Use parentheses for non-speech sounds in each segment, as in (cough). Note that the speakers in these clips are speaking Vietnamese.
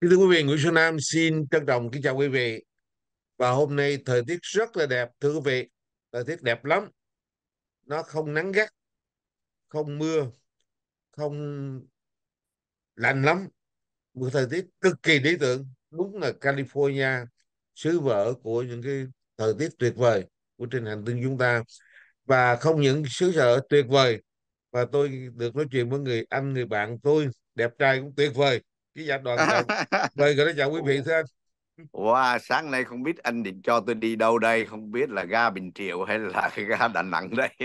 Kính thưa quý vị, Nguyễn Xuân Nam xin trân trọng kính chào quý vị. Và hôm nay thời tiết rất là đẹp, thưa quý vị. Thời tiết đẹp lắm. Nó không nắng gắt, không mưa, không lạnh lắm. Một thời tiết cực kỳ lý tưởng. Đúng là California, xứ vợ của những cái thời tiết tuyệt vời của trên hành tinh chúng ta. Và không những xứ sở tuyệt vời, và tôi được nói chuyện với người anh, người bạn tôi, đẹp trai cũng tuyệt vời ký dạ đoàn mời gửi chào quý vị thưa anh Wow, sáng nay không biết anh định cho tôi đi đâu đây, không biết là ga Bình Triệu hay là (laughs) ga Đà Nẵng đây. (laughs)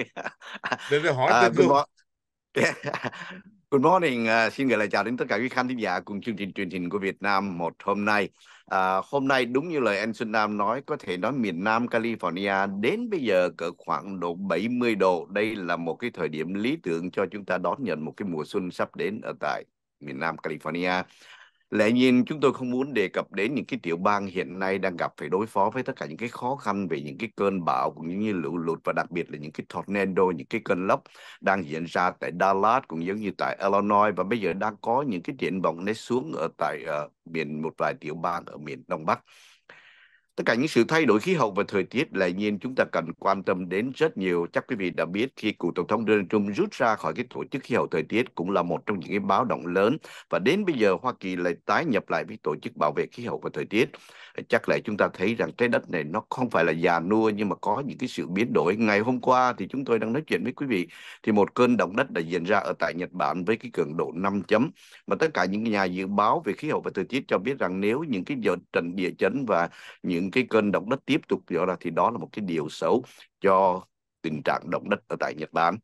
Để à, tôi hỏi uh, good, mo- yeah. (laughs) good morning, uh, xin gửi lời chào đến tất cả quý khán thính giả cùng chương trình truyền hình của Việt Nam một hôm nay. Uh, hôm nay đúng như lời anh Xuân Nam nói, có thể nói miền Nam California đến bây giờ cỡ khoảng độ 70 độ. Đây là một cái thời điểm lý tưởng cho chúng ta đón nhận một cái mùa xuân sắp đến ở tại miền Nam California. Lẽ nhiên chúng tôi không muốn đề cập đến những cái tiểu bang hiện nay đang gặp phải đối phó với tất cả những cái khó khăn về những cái cơn bão cũng như lũ lụt và đặc biệt là những cái tornado, những cái cơn lốc đang diễn ra tại Dallas cũng giống như tại Illinois và bây giờ đang có những cái triển vọng nó xuống ở tại uh, miền một vài tiểu bang ở miền Đông Bắc. Tất cả những sự thay đổi khí hậu và thời tiết là nhiên chúng ta cần quan tâm đến rất nhiều. Chắc quý vị đã biết khi cựu Tổng thống Donald Trump rút ra khỏi cái tổ chức khí hậu thời tiết cũng là một trong những cái báo động lớn. Và đến bây giờ Hoa Kỳ lại tái nhập lại với tổ chức bảo vệ khí hậu và thời tiết. Chắc lại chúng ta thấy rằng trái đất này nó không phải là già nua nhưng mà có những cái sự biến đổi. Ngày hôm qua thì chúng tôi đang nói chuyện với quý vị thì một cơn động đất đã diễn ra ở tại Nhật Bản với cái cường độ 5 chấm. Mà tất cả những nhà dự báo về khí hậu và thời tiết cho biết rằng nếu những cái giờ trận địa chấn và những những cái kênh động đất tiếp tục rõ ra thì đó là một cái điều xấu cho tình trạng động đất ở tại Nhật Bản.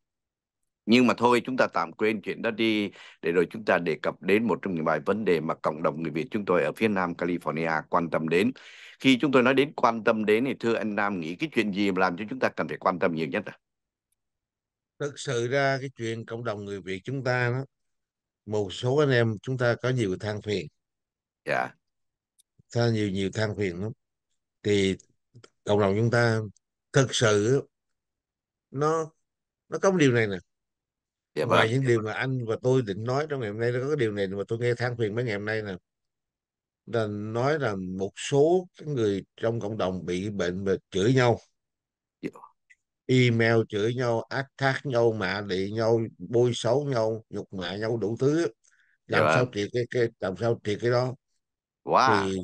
Nhưng mà thôi chúng ta tạm quên chuyện đó đi để rồi chúng ta đề cập đến một trong những bài vấn đề mà cộng đồng người Việt chúng tôi ở phía Nam California quan tâm đến. Khi chúng tôi nói đến quan tâm đến thì thưa anh Nam nghĩ cái chuyện gì làm cho chúng ta cần phải quan tâm nhiều nhất? À? Thực sự ra cái chuyện cộng đồng người Việt chúng ta đó, một số anh em chúng ta có nhiều than phiền. Dạ. Yeah. Ta nhiều nhiều than phiền lắm thì cộng đồng chúng ta thực sự nó nó có một điều này nè dạ ngoài vâng, những dạ điều vâng. mà anh và tôi định nói trong ngày hôm nay nó có cái điều này mà tôi nghe than phiền mấy ngày hôm nay nè là nói là một số người trong cộng đồng bị bệnh và chửi nhau dạ. email chửi nhau attack nhau mạ lị nhau bôi xấu nhau nhục mạ nhau đủ thứ dạ làm dạ. sao vâng. trị cái, cái làm sao trị cái đó wow. thì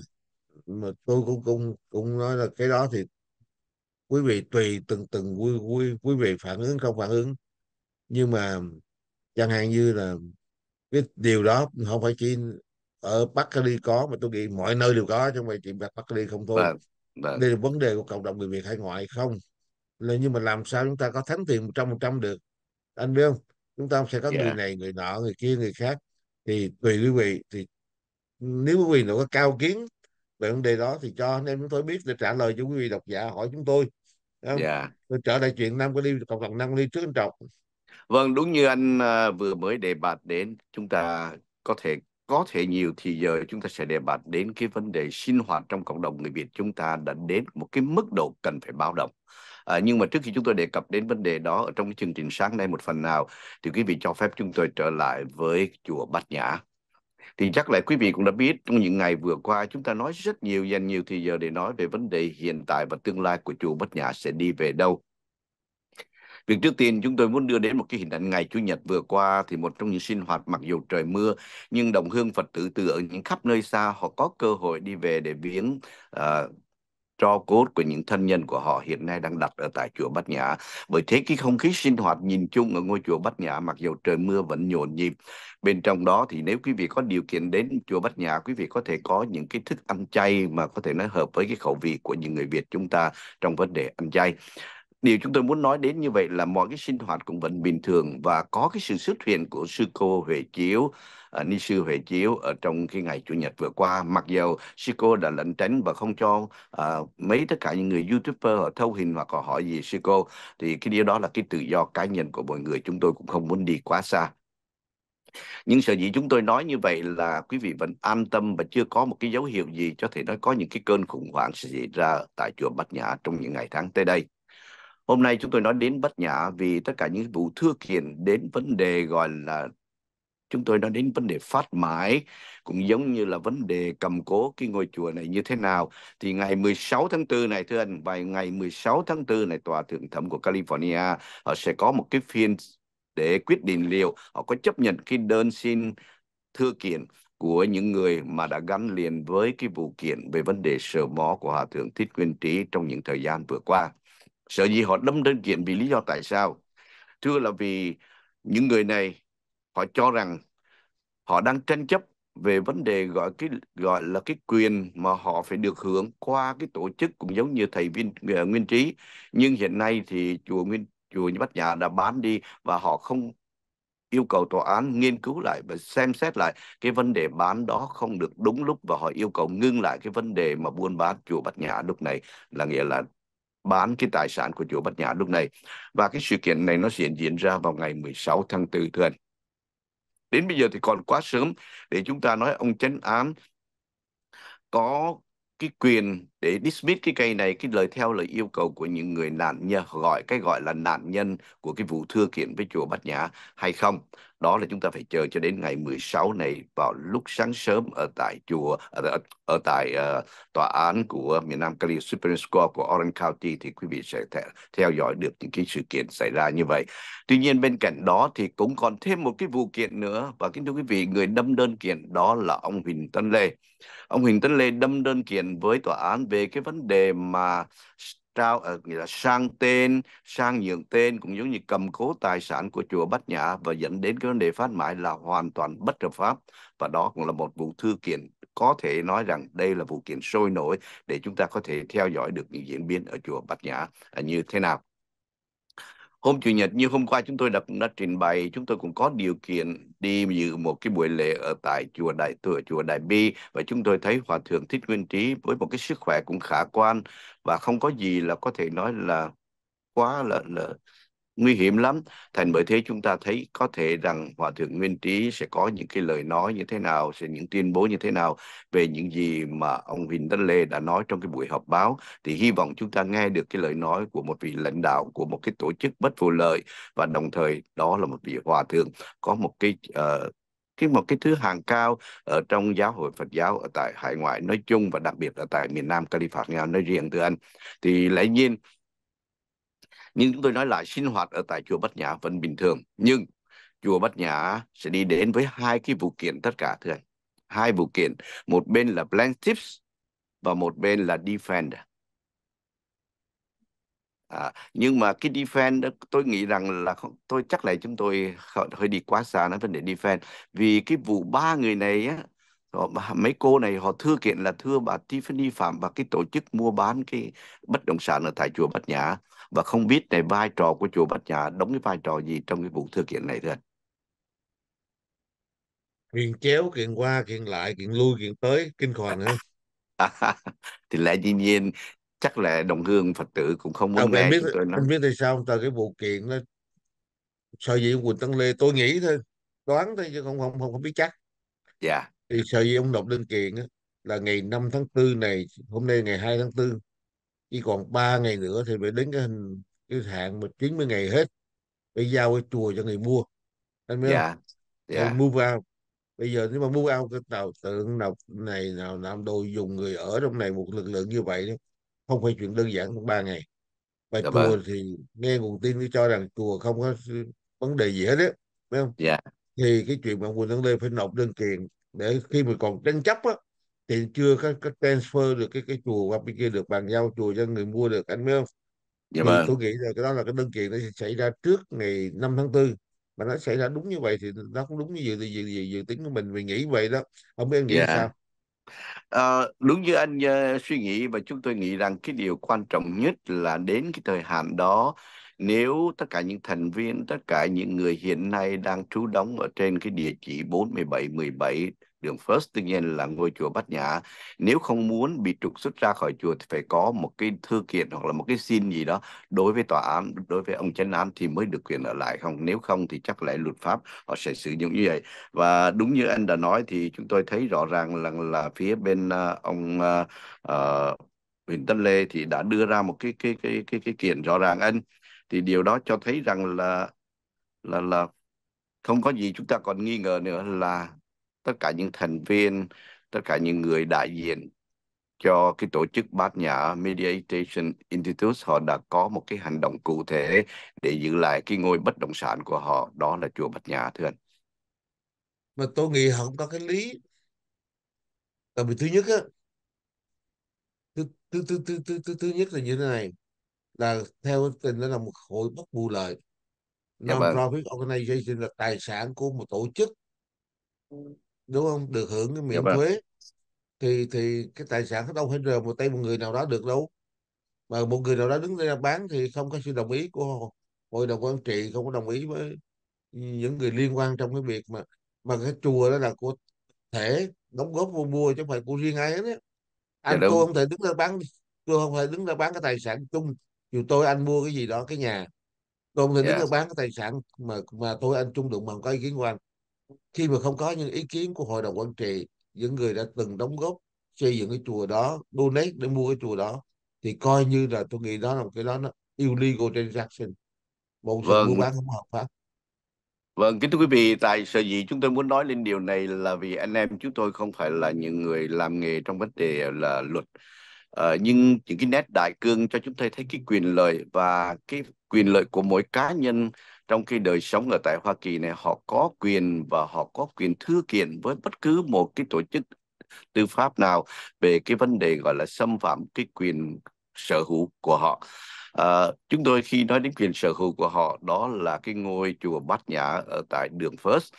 mà tôi cũng cũng cũng nói là cái đó thì quý vị tùy từng từng quý quý quý vị phản ứng không phản ứng nhưng mà chẳng hạn như là cái điều đó không phải chỉ ở Bắc Cali có mà tôi nghĩ mọi nơi đều có trong vậy chỉ Bắc Cali không thôi vâng, vâng. đây là vấn đề của cộng đồng người Việt hải ngoại không là nhưng mà làm sao chúng ta có thắng tiền một trăm một trăm được anh biết không chúng ta sẽ có yeah. người dạ. này người nọ người kia người khác thì tùy quý vị thì nếu quý vị nào có cao kiến về vấn đề đó thì cho anh em chúng tôi biết để trả lời cho quý vị độc giả hỏi chúng tôi không? Yeah. Dạ. Tôi trở lại chuyện Nam có đi cộng đồng Nam đi trước anh Trọng. Vâng, đúng như anh à, vừa mới đề bạt đến, chúng ta có thể có thể nhiều thì giờ chúng ta sẽ đề bạt đến cái vấn đề sinh hoạt trong cộng đồng người Việt chúng ta đã đến một cái mức độ cần phải báo động. À, nhưng mà trước khi chúng tôi đề cập đến vấn đề đó ở trong cái chương trình sáng nay một phần nào thì quý vị cho phép chúng tôi trở lại với chùa Bát Nhã thì chắc là quý vị cũng đã biết trong những ngày vừa qua chúng ta nói rất nhiều dành nhiều thời giờ để nói về vấn đề hiện tại và tương lai của chùa Bất Nhã sẽ đi về đâu. Việc trước tiên chúng tôi muốn đưa đến một cái hình ảnh ngày Chủ nhật vừa qua thì một trong những sinh hoạt mặc dù trời mưa nhưng đồng hương Phật tử từ ở những khắp nơi xa họ có cơ hội đi về để viếng uh, cho cốt của những thân nhân của họ hiện nay đang đặt ở tại chùa Bát Nhã. Bởi thế cái không khí sinh hoạt nhìn chung ở ngôi chùa Bát Nhã mặc dù trời mưa vẫn nhộn nhịp. Bên trong đó thì nếu quý vị có điều kiện đến chùa Bát Nhã, quý vị có thể có những cái thức ăn chay mà có thể nói hợp với cái khẩu vị của những người Việt chúng ta trong vấn đề ăn chay điều chúng tôi muốn nói đến như vậy là mọi cái sinh hoạt cũng vẫn bình thường và có cái sự xuất hiện của sư cô Huệ Chiếu à, ni sư Huệ Chiếu ở trong cái ngày chủ nhật vừa qua mặc dù sư cô đã lẩn tránh và không cho à, mấy tất cả những người youtuber họ thâu hình hoặc họ hỏi gì sư cô thì cái điều đó là cái tự do cá nhân của mọi người chúng tôi cũng không muốn đi quá xa nhưng sở dĩ chúng tôi nói như vậy là quý vị vẫn an tâm và chưa có một cái dấu hiệu gì cho thể nói có những cái cơn khủng hoảng sẽ xảy ra tại chùa Bát Nhã trong những ngày tháng tới đây. Hôm nay chúng tôi nói đến bất nhã vì tất cả những vụ thưa kiện đến vấn đề gọi là chúng tôi nói đến vấn đề phát mãi cũng giống như là vấn đề cầm cố cái ngôi chùa này như thế nào thì ngày 16 tháng 4 này thưa anh và ngày 16 tháng 4 này tòa thượng thẩm của California họ sẽ có một cái phiên để quyết định liệu họ có chấp nhận cái đơn xin thưa kiện của những người mà đã gắn liền với cái vụ kiện về vấn đề sờ mó của Hòa Thượng Thích Nguyên Trí trong những thời gian vừa qua. Sở dĩ họ đâm đơn kiện vì lý do tại sao? Thưa là vì những người này họ cho rằng họ đang tranh chấp về vấn đề gọi cái gọi là cái quyền mà họ phải được hưởng qua cái tổ chức cũng giống như thầy viên ờ, nguyên trí nhưng hiện nay thì chùa nguyên chùa Bát Nhã đã bán đi và họ không yêu cầu tòa án nghiên cứu lại và xem xét lại cái vấn đề bán đó không được đúng lúc và họ yêu cầu ngưng lại cái vấn đề mà buôn bán chùa Bát Nhã lúc này là nghĩa là bán cái tài sản của chúa bất Nhã lúc này. Và cái sự kiện này nó diễn diễn ra vào ngày 16 tháng 4 thưa anh. Đến bây giờ thì còn quá sớm để chúng ta nói ông chánh án có cái quyền để dismiss cái cây này cái lời theo lời yêu cầu của những người nạn nhân gọi cái gọi là nạn nhân của cái vụ thưa kiện với chùa Bát Nhã hay không đó là chúng ta phải chờ cho đến ngày 16 này vào lúc sáng sớm ở tại chùa ở, ở tại uh, tòa án của miền Nam Cali Supreme Court của Orange County thì quý vị sẽ th theo dõi được những cái sự kiện xảy ra như vậy. Tuy nhiên bên cạnh đó thì cũng còn thêm một cái vụ kiện nữa và kính thưa quý vị người đâm đơn kiện đó là ông Huỳnh Tân Lê. Ông Huỳnh Tân Lê đâm đơn kiện với tòa án về cái vấn đề mà trao ở ờ, nghĩa là sang tên sang nhượng tên cũng giống như cầm cố tài sản của chùa Bát Nhã và dẫn đến cái vấn đề phát mãi là hoàn toàn bất hợp pháp và đó cũng là một vụ thư kiện có thể nói rằng đây là vụ kiện sôi nổi để chúng ta có thể theo dõi được những diễn biến ở chùa Bát Nhã ờ, như thế nào Hôm Chủ nhật như hôm qua chúng tôi đã, cũng đã trình bày, chúng tôi cũng có điều kiện đi dự một cái buổi lễ ở tại chùa Đại Tựa, chùa Đại Bi và chúng tôi thấy Hòa Thượng Thích Nguyên Trí với một cái sức khỏe cũng khả quan và không có gì là có thể nói là quá là, là nguy hiểm lắm thành bởi thế chúng ta thấy có thể rằng hòa thượng nguyên trí sẽ có những cái lời nói như thế nào sẽ những tuyên bố như thế nào về những gì mà ông huỳnh tấn lê đã nói trong cái buổi họp báo thì hy vọng chúng ta nghe được cái lời nói của một vị lãnh đạo của một cái tổ chức bất vụ lợi và đồng thời đó là một vị hòa thượng có một cái uh, cái một cái thứ hàng cao ở trong giáo hội Phật giáo ở tại hải ngoại nói chung và đặc biệt ở tại miền Nam California nói riêng thưa anh thì lẽ nhiên nhưng chúng tôi nói lại sinh hoạt ở tại chùa Bát Nhã vẫn bình thường nhưng chùa Bát Nhã sẽ đi đến với hai cái vụ kiện tất cả thưa anh hai vụ kiện một bên là plaintiffs và một bên là defend à, nhưng mà cái defend tôi nghĩ rằng là không, tôi chắc là chúng tôi hơi đi quá xa nói vấn đề defend vì cái vụ ba người này á họ, mấy cô này họ thưa kiện là thưa bà Tiffany Phạm và cái tổ chức mua bán cái bất động sản ở tại chùa Bát Nhã và không biết này vai trò của chùa Bạch nhã đóng cái vai trò gì trong cái vụ thư kiện này thưa anh kiện chéo kiện qua kiện lại kiện lui kiện tới kinh hoàng nữa (laughs) thì lẽ dĩ nhiên chắc là đồng hương phật tử cũng không muốn à, nghe biết, tôi nói biết tại sao không ta cái vụ kiện nó sợ gì quỳnh tấn lê tôi nghĩ thôi đoán thôi chứ không không không, không biết chắc dạ yeah. thì sợ gì ông đọc đơn kiện á là ngày 5 tháng 4 này hôm nay ngày 2 tháng 4 chỉ còn 3 ngày nữa thì phải đến cái hình cái hạn mà 90 ngày hết phải giao cái chùa cho người mua anh biết yeah. không yeah. Thì move out bây giờ nếu mà move out cái tàu tượng nào này nào làm đồ dùng người ở trong này một lực lượng như vậy đấy không phải chuyện đơn giản trong ba ngày và Cảm dạ chùa ơn. Vâng. thì nghe nguồn tin thì cho rằng chùa không có vấn đề gì hết đấy biết không yeah. Dạ. thì cái chuyện mà quỳnh tấn lê phải nộp đơn kiện để khi mà còn tranh chấp á tiền chưa có, có transfer được cái cái chùa qua bên kia được bàn giao chùa cho người mua được anh biết không dạ thì vâng. tôi nghĩ là cái đó là cái đơn kiện nó sẽ xảy ra trước ngày 5 tháng 4 mà nó xảy ra đúng như vậy thì nó cũng đúng như dự dự dự, dự tính của mình mình nghĩ vậy đó không biết anh nghĩ dạ. sao À, đúng như anh uh, suy nghĩ và chúng tôi nghĩ rằng cái điều quan trọng nhất là đến cái thời hạn đó nếu tất cả những thành viên tất cả những người hiện nay đang trú đóng ở trên cái địa chỉ 4717 Đường First tự nhiên là ngôi chùa Bát Nhã. Nếu không muốn bị trục xuất ra khỏi chùa thì phải có một cái thư kiện hoặc là một cái xin gì đó đối với tòa án, đối với ông chánh án thì mới được quyền ở lại không? Nếu không thì chắc lại luật pháp họ sẽ sử dụng như vậy. Và đúng như anh đã nói thì chúng tôi thấy rõ ràng là, là phía bên uh, ông uh, uh, Tân Lê thì đã đưa ra một cái cái cái cái cái kiện rõ ràng anh thì điều đó cho thấy rằng là là là không có gì chúng ta còn nghi ngờ nữa là tất cả những thành viên tất cả những người đại diện cho cái tổ chức bát nhã Mediation Institute họ đã có một cái hành động cụ thể để giữ lại cái ngôi bất động sản của họ đó là chùa bát nhã thưa anh mà tôi nghĩ họ không có cái lý tại vì thứ nhất á thứ thứ thứ thứ thứ thứ, thứ nhất là như thế này là theo tình nó là một hội bất vụ lợi dạ vâng. non profit organization là tài sản của một tổ chức đúng không được hưởng cái miễn dạ vâng. thuế thì thì cái tài sản nó đâu phải rời một tay một người nào đó được đâu mà một người nào đó đứng ra bán thì không có sự đồng ý của hội đồng quản trị không có đồng ý với những người liên quan trong cái việc mà mà cái chùa đó là của thể đóng góp mua mua chứ không phải của riêng ai hết đấy dạ anh dạ, tôi không thể đứng ra bán tôi không thể đứng ra bán cái tài sản chung dù tôi anh mua cái gì đó cái nhà tôi không thể yeah. Dạ. đứng ra bán cái tài sản mà mà tôi anh chung đụng mà không có ý kiến của anh khi mà không có những ý kiến của hội đồng quản trị những người đã từng đóng góp xây dựng cái chùa đó donate để mua cái chùa đó thì coi như là tôi nghĩ đó là một cái đó nó illegal transaction một sự vâng. mua bán không hợp pháp Vâng, kính thưa quý vị, tại sở dĩ chúng tôi muốn nói lên điều này là vì anh em chúng tôi không phải là những người làm nghề trong vấn đề là luật. Ờ, nhưng những cái nét đại cương cho chúng tôi thấy cái quyền lợi và cái quyền lợi của mỗi cá nhân trong cái đời sống ở tại Hoa Kỳ này họ có quyền và họ có quyền thư kiện với bất cứ một cái tổ chức tư pháp nào về cái vấn đề gọi là xâm phạm cái quyền sở hữu của họ. À, chúng tôi khi nói đến quyền sở hữu của họ đó là cái ngôi chùa Bát Nhã ở tại đường First.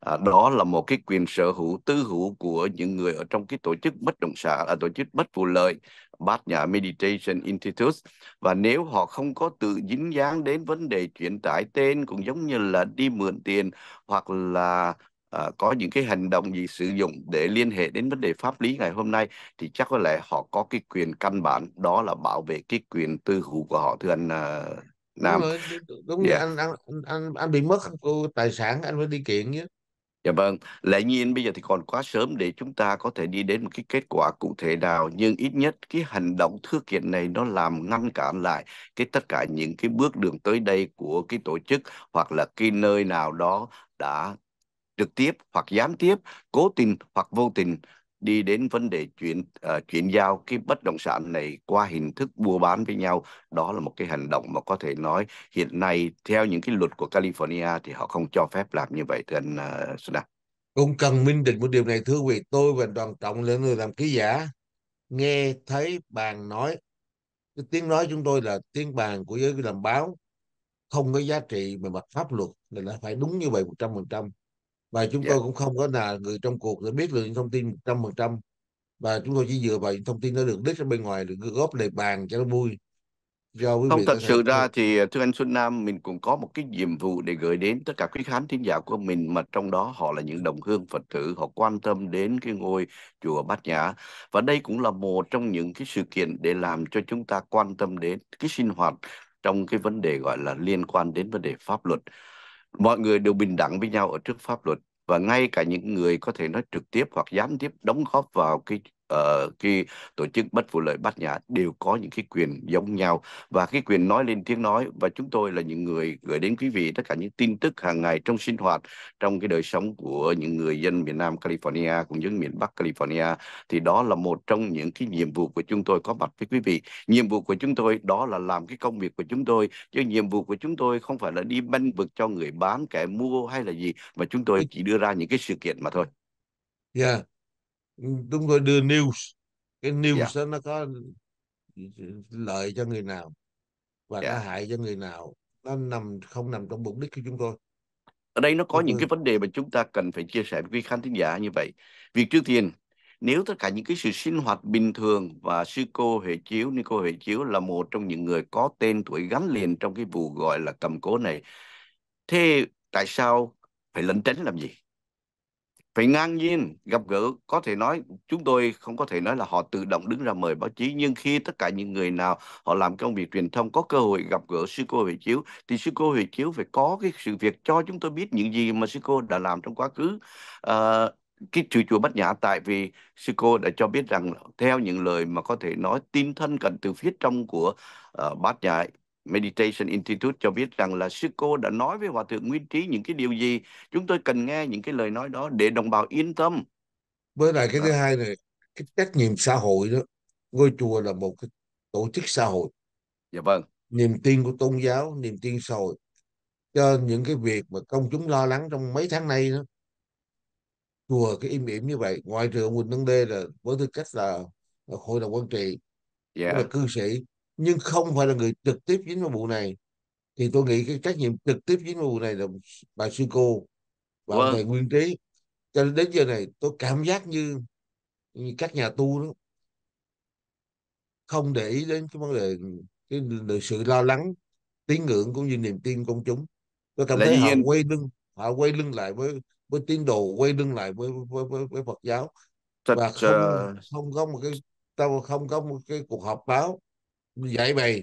À, đó là một cái quyền sở hữu tư hữu của những người ở trong cái tổ chức bất động sản, à, tổ chức bất vụ lợi Bát Nhã Meditation Institute và nếu họ không có tự dính dáng đến vấn đề chuyển tải tên cũng giống như là đi mượn tiền hoặc là uh, có những cái hành động gì sử dụng để liên hệ đến vấn đề pháp lý ngày hôm nay thì chắc có lẽ họ có cái quyền căn bản đó là bảo vệ cái quyền tư hữu của họ thưa anh uh, Nam đúng, rồi, đúng yeah. Dạ. anh, anh anh anh bị mất tài sản anh phải đi kiện chứ Dạ vâng, lẽ nhiên bây giờ thì còn quá sớm để chúng ta có thể đi đến một cái kết quả cụ thể nào, nhưng ít nhất cái hành động thưa kiện này nó làm ngăn cản lại cái tất cả những cái bước đường tới đây của cái tổ chức hoặc là cái nơi nào đó đã trực tiếp hoặc gián tiếp, cố tình hoặc vô tình đi đến vấn đề chuyển uh, chuyển giao cái bất động sản này qua hình thức mua bán với nhau đó là một cái hành động mà có thể nói hiện nay theo những cái luật của California thì họ không cho phép làm như vậy thưa anh uh, Cũng cần minh định một điều này thưa quý vị, tôi và đoàn trọng là người làm ký giả nghe thấy bàn nói cái tiếng nói chúng tôi là tiếng bàn của giới làm báo không có giá trị về mặt pháp luật nên là phải đúng như vậy một trăm phần trăm và chúng yeah. Dạ. tôi cũng không có là người trong cuộc để biết được những thông tin 100% và chúng tôi chỉ dựa vào những thông tin nó được đích ở bên ngoài được góp lời bàn cho nó vui do quý không thật sự ra thì ờ, thưa anh Xuân Nam mình cũng có một cái nhiệm vụ để gửi đến tất cả quý khán thính giả của mình mà trong đó họ là những đồng hương Phật tử họ quan tâm đến cái ngôi chùa Bát Nhã và đây cũng là một trong những cái sự kiện để làm cho chúng ta quan tâm đến cái sinh hoạt trong cái vấn đề gọi là liên quan đến vấn đề pháp luật mọi người đều bình đẳng với nhau ở trước pháp luật và ngay cả những người có thể nói trực tiếp hoặc gián tiếp đóng góp vào cái uh, ờ, cái tổ chức bất vụ lợi bát nhã đều có những cái quyền giống nhau và cái quyền nói lên tiếng nói và chúng tôi là những người gửi đến quý vị tất cả những tin tức hàng ngày trong sinh hoạt trong cái đời sống của những người dân miền Nam California cũng như miền Bắc California thì đó là một trong những cái nhiệm vụ của chúng tôi có mặt với quý vị nhiệm vụ của chúng tôi đó là làm cái công việc của chúng tôi chứ nhiệm vụ của chúng tôi không phải là đi banh vực cho người bán kẻ mua hay là gì mà chúng tôi chỉ đưa ra những cái sự kiện mà thôi. Yeah, chúng tôi đưa news cái news yeah. Dạ. đó nó có lợi cho người nào và yeah. có dạ. hại cho người nào nó nằm không nằm trong mục đích của chúng tôi ở đây nó có ừ. những cái vấn đề mà chúng ta cần phải chia sẻ với quý khán thính giả như vậy việc trước tiên nếu tất cả những cái sự sinh hoạt bình thường và sư cô Huệ Chiếu, ni cô Huệ Chiếu là một trong những người có tên tuổi gắn liền trong cái vụ gọi là cầm cố này. Thế tại sao phải lẩn tránh làm gì? phải ngang nhiên gặp gỡ có thể nói chúng tôi không có thể nói là họ tự động đứng ra mời báo chí nhưng khi tất cả những người nào họ làm công việc truyền thông có cơ hội gặp gỡ sư cô Huệ Chiếu thì sư cô Huệ Chiếu phải có cái sự việc cho chúng tôi biết những gì mà sư cô đã làm trong quá khứ à, cái sự chùa bất nhã tại vì sư cô đã cho biết rằng theo những lời mà có thể nói tin thân cận từ phía trong của uh, bát nhã Meditation Institute cho biết rằng là sư cô đã nói với Hòa Thượng Nguyên Trí những cái điều gì. Chúng tôi cần nghe những cái lời nói đó để đồng bào yên tâm. Với lại cái thứ vâng. hai này, cái trách nhiệm xã hội đó. Ngôi chùa là một cái tổ chức xã hội. Dạ vâng. Niềm tin của tôn giáo, niềm tin xã hội. Cho những cái việc mà công chúng lo lắng trong mấy tháng nay đó. Chùa cái im ỉm như vậy. Ngoài trừ ông Quỳnh Đăng Đê là với tư cách là, là hội đồng quản trị. Yeah. Là dạ. cư sĩ nhưng không phải là người trực tiếp dính vào vụ này thì tôi nghĩ cái trách nhiệm trực tiếp dính vào vụ này là bà sư cô và vâng. thầy nguyên trí cho đến giờ này tôi cảm giác như, như các nhà tu đó không để ý đến cái vấn đề cái, sự lo lắng tín ngưỡng cũng như niềm tin công chúng tôi cảm thấy họ quay lưng họ quay lưng lại với với tín đồ quay lưng lại với với, với, với Phật giáo Thật, và không uh... không có một cái tao không có một cái cuộc họp báo giải bày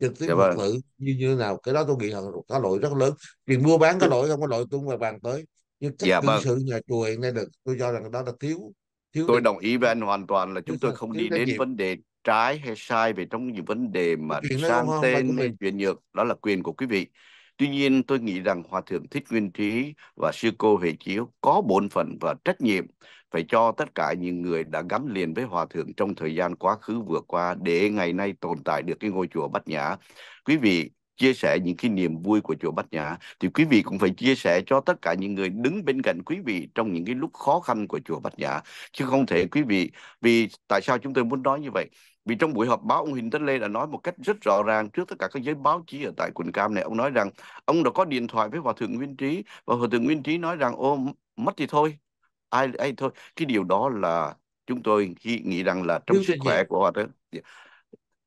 trực tiếp dạ vâng. thử như như nào cái đó tôi nghĩ là có lỗi rất lớn chuyện mua bán có dạ. lỗi không có lỗi tôi mà bàn tới nhưng cách dạ, cư vâng. xử nhà chùa hiện nay được tôi cho rằng đó là thiếu thiếu tôi đồng ý với anh hoàn toàn là chúng tôi không đi đến vấn đề trái hay sai về trong những vấn đề mà sang tên hay chuyển nhượng đó là quyền của quý vị tuy nhiên tôi nghĩ rằng hòa thượng thích nguyên trí và sư cô huệ chiếu có bổn phận và trách nhiệm phải cho tất cả những người đã gắn liền với hòa thượng trong thời gian quá khứ vừa qua để ngày nay tồn tại được cái ngôi chùa Bát Nhã. Quý vị chia sẻ những cái niềm vui của chùa Bát Nhã thì quý vị cũng phải chia sẻ cho tất cả những người đứng bên cạnh quý vị trong những cái lúc khó khăn của chùa Bát Nhã chứ không thể quý vị vì tại sao chúng tôi muốn nói như vậy vì trong buổi họp báo ông Huỳnh Tấn Lê đã nói một cách rất rõ ràng trước tất cả các giới báo chí ở tại quận Cam này ông nói rằng ông đã có điện thoại với hòa thượng Nguyên Trí và hòa thượng Nguyên Trí nói rằng ô mất thì thôi ai ấy thôi cái điều đó là chúng tôi nghĩ, nghĩ rằng là trong sức khỏe của họ đó dạ.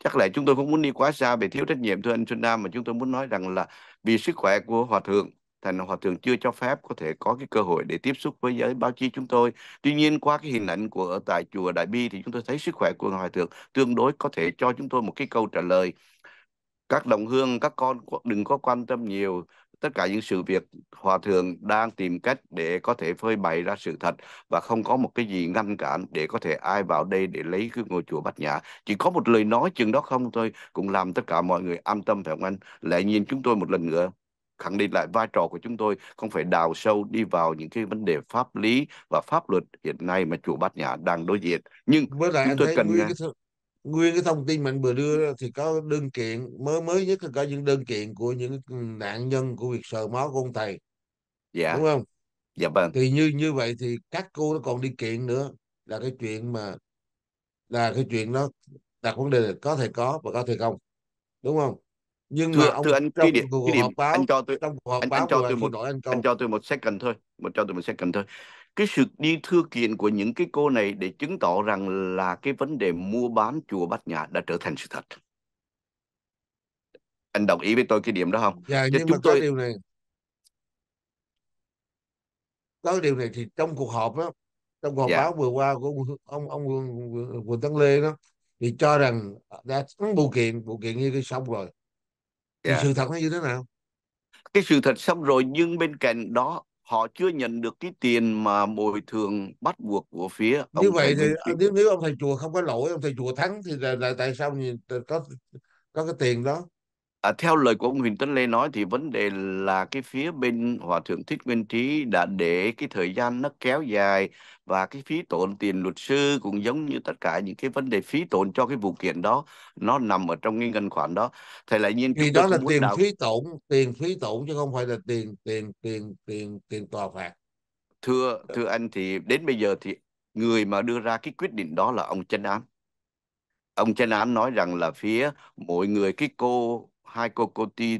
chắc là chúng tôi không muốn đi quá xa về thiếu trách nhiệm thưa anh Xuân Nam mà chúng tôi muốn nói rằng là vì sức khỏe của hòa thượng thành hòa thượng chưa cho phép có thể có cái cơ hội để tiếp xúc với giới báo chí chúng tôi tuy nhiên qua cái hình ảnh của ở tại chùa Đại Bi thì chúng tôi thấy sức khỏe của hòa thượng tương đối có thể cho chúng tôi một cái câu trả lời các đồng hương các con đừng có quan tâm nhiều tất cả những sự việc hòa thượng đang tìm cách để có thể phơi bày ra sự thật và không có một cái gì ngăn cản để có thể ai vào đây để lấy cái ngôi chùa Bát Nhã chỉ có một lời nói chừng đó không thôi cũng làm tất cả mọi người an tâm phải không anh lại nhìn chúng tôi một lần nữa khẳng định lại vai trò của chúng tôi không phải đào sâu đi vào những cái vấn đề pháp lý và pháp luật hiện nay mà chùa Bát Nhã đang đối diện nhưng Với lại chúng tôi cần cái nguyên cái thông tin mình vừa đưa thì có đơn kiện mới mới nhất là có những đơn kiện của những nạn nhân của việc sờ máu của ông thầy dạ đúng không dạ vâng thì như như vậy thì các cô nó còn đi kiện nữa là cái chuyện mà là cái chuyện nó đặt vấn đề là có thể có và có thể không đúng không nhưng thưa, mà ông thưa anh trong cái điểm, cái điểm, báo anh cho tôi trong anh, anh cho tôi một anh, anh cho tôi một second thôi một cho tôi một second thôi cái sự đi thưa kiện của những cái cô này để chứng tỏ rằng là cái vấn đề mua bán chùa Bát Nhã đã trở thành sự thật anh đồng ý với tôi cái điểm đó không? Dạ, nhưng chúng mà tôi... có điều này có điều này thì trong cuộc họp đó trong cuộc dạ. báo vừa qua của ông ông Quỳnh Tấn Lê đó thì cho rằng đã thắng vụ kiện vụ kiện như cái xong rồi dạ. sự thật nó như thế nào cái sự thật xong rồi nhưng bên cạnh đó họ chưa nhận được cái tiền mà bồi thường bắt buộc của phía như ông vậy thầy thì à, nếu nếu ông thầy chùa không có lỗi ông thầy chùa thắng thì là, là tại sao có có cái tiền đó À, theo lời của ông Huỳnh Tấn Lê nói thì vấn đề là cái phía bên Hòa Thượng Thích Nguyên Trí đã để cái thời gian nó kéo dài và cái phí tổn tiền luật sư cũng giống như tất cả những cái vấn đề phí tổn cho cái vụ kiện đó nó nằm ở trong cái ngân khoản đó. Thầy lại nhiên thì đó là tiền đạo... phí tổn, tiền phí tổn chứ không phải là tiền tiền tiền tiền tiền tòa phạt. Thưa thưa anh thì đến bây giờ thì người mà đưa ra cái quyết định đó là ông chánh án. Ông chánh án nói rằng là phía mỗi người cái cô hai cô cô thi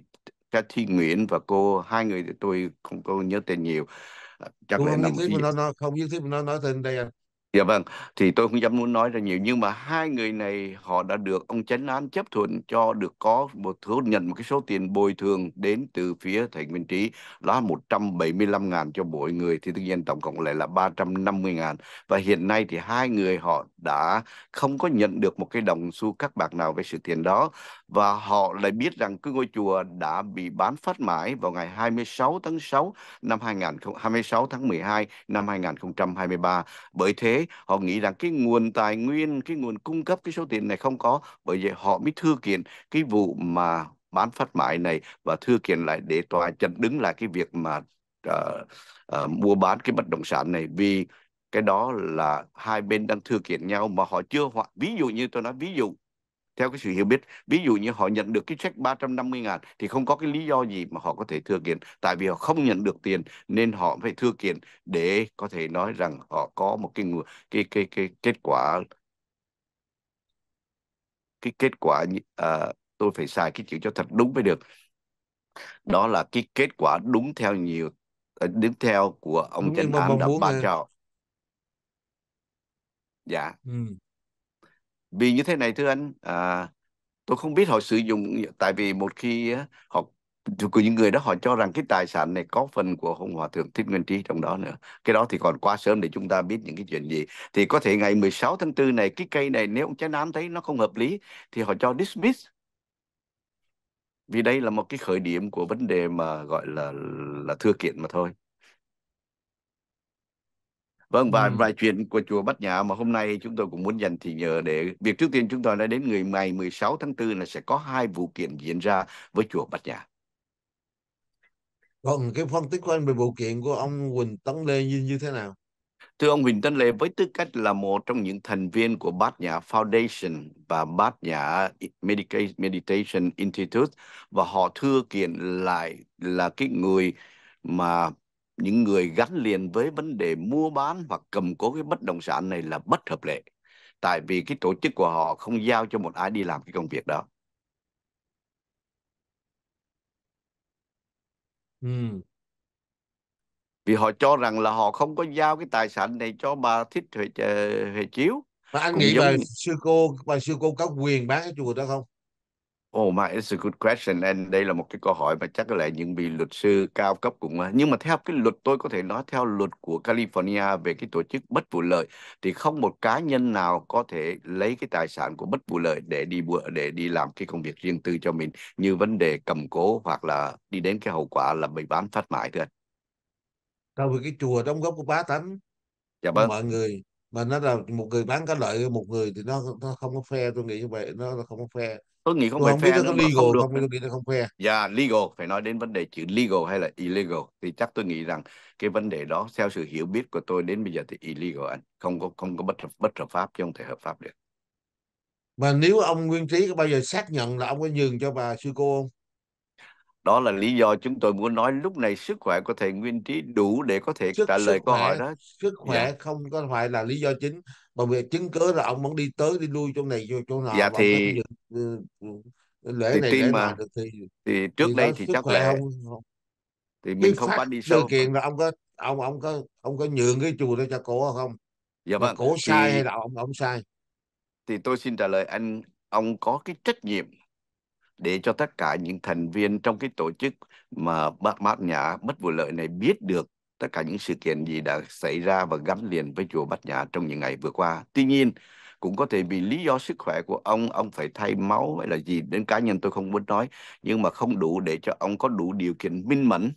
ca thi nguyễn và cô hai người thì tôi không có nhớ tên nhiều à, chắc tôi lẽ không nhất thiết nó, không nhất thiết nó nói tên đây anh à? dạ vâng thì tôi không dám muốn nói ra nhiều nhưng mà hai người này họ đã được ông chánh án chấp thuận cho được có một thứ nhận một cái số tiền bồi thường đến từ phía thành viên trí đó 175 ngàn cho mỗi người thì tất nhiên tổng cộng lại là 350 ngàn và hiện nay thì hai người họ đã không có nhận được một cái đồng xu các bạc nào với sự tiền đó và họ lại biết rằng cái ngôi chùa đã bị bán phát mãi vào ngày 26 tháng 6 năm 2000, 26 tháng 12 năm 2023. Bởi thế, họ nghĩ rằng cái nguồn tài nguyên, cái nguồn cung cấp cái số tiền này không có, bởi vậy họ mới thư kiện cái vụ mà bán phát mãi này và thư kiện lại để tòa chặn đứng lại cái việc mà uh, uh, mua bán cái bất động sản này vì cái đó là hai bên đang thư kiện nhau mà họ chưa hoặc ví dụ như tôi nói ví dụ theo cái sự hiểu biết ví dụ như họ nhận được cái check 350 ngàn thì không có cái lý do gì mà họ có thể thừa kiện tại vì họ không nhận được tiền nên họ phải thừa kiện để có thể nói rằng họ có một cái cái cái cái kết quả cái kết quả uh, tôi phải xài cái chữ cho thật đúng mới được đó là cái kết quả đúng theo nhiều à, đứng theo của ông Trần án đã ban cho dạ ừ vì như thế này thưa anh à, tôi không biết họ sử dụng tại vì một khi họ của những người đó họ cho rằng cái tài sản này có phần của ông hòa thượng thích nguyên trí trong đó nữa cái đó thì còn quá sớm để chúng ta biết những cái chuyện gì thì có thể ngày 16 tháng 4 này cái cây này nếu ông trái nám thấy nó không hợp lý thì họ cho dismiss vì đây là một cái khởi điểm của vấn đề mà gọi là là thưa kiện mà thôi Vâng và ừ. vài chuyện của chùa Bát Nhã mà hôm nay chúng tôi cũng muốn dành thì nhờ để việc trước tiên chúng tôi đã đến người ngày 16 tháng 4 là sẽ có hai vụ kiện diễn ra với chùa Bát Nhã. Còn cái phân tích của anh về vụ kiện của ông Huỳnh Tấn Lê như, như thế nào? Thưa ông Huỳnh Tấn Lê, với tư cách là một trong những thành viên của Bát Nhã Foundation và Bát Nhã Meditation Institute và họ thưa kiện lại là cái người mà những người gắn liền với vấn đề mua bán hoặc cầm cố cái bất động sản này là bất hợp lệ tại vì cái tổ chức của họ không giao cho một ai đi làm cái công việc đó ừ. vì họ cho rằng là họ không có giao cái tài sản này cho bà thích huệ, huệ chiếu mà anh Cũng nghĩ giống... bà sư cô bà sư cô có quyền bán cái chùa đó không Oh my, it's a good question. And đây là một cái câu hỏi mà chắc là những vị luật sư cao cấp cũng nhưng mà theo cái luật tôi có thể nói theo luật của California về cái tổ chức bất vụ lợi thì không một cá nhân nào có thể lấy cái tài sản của bất vụ lợi để đi để đi làm cái công việc riêng tư cho mình như vấn đề cầm cố hoặc là đi đến cái hậu quả là bị bán phát mại thôi. anh. Trong cái chùa đóng góp của bá tánh dạ vâng. mọi người mà nó là một người bán có lợi một người thì nó nó không có phe tôi nghĩ như vậy nó, nó không có phe tôi nghĩ không phải không fair biết nó legal không, được. không tôi không fair dạ yeah, legal phải nói đến vấn đề chữ legal hay là illegal thì chắc tôi nghĩ rằng cái vấn đề đó theo sự hiểu biết của tôi đến bây giờ thì illegal anh không có không có bất hợp bất hợp pháp chứ không thể hợp pháp được mà nếu ông nguyên trí có bao giờ xác nhận là ông có nhường cho bà sư cô không đó là lý do chúng tôi muốn nói lúc này sức khỏe của thầy nguyên trí đủ để có thể sức, trả lời câu hỏi đó sức khỏe dạ. không có phải là lý do chính bởi vì chứng cứ là ông muốn đi tới đi lui chỗ này chỗ nào dạ thì Ờ, ừ, ừ, lễ thì này khi lễ mà được thì thì trước thì đây đó thì sức chắc khỏe là không ông thì mình không phát có đi sự sâu kiện là ông có ông ông có ông có nhường cái chùa đó cho cổ không dạ mà vâng cổ thì sai hay là ông ông sai thì tôi xin trả lời anh ông có cái trách nhiệm để cho tất cả những thành viên trong cái tổ chức mà bác Bát Nhã bất vụ lợi này biết được tất cả những sự kiện gì đã xảy ra và gắn liền với chùa Bát Nhã trong những ngày vừa qua. Tuy nhiên, cũng có thể vì lý do sức khỏe của ông ông phải thay máu hay là gì đến cá nhân tôi không muốn nói nhưng mà không đủ để cho ông có đủ điều kiện minh mẫn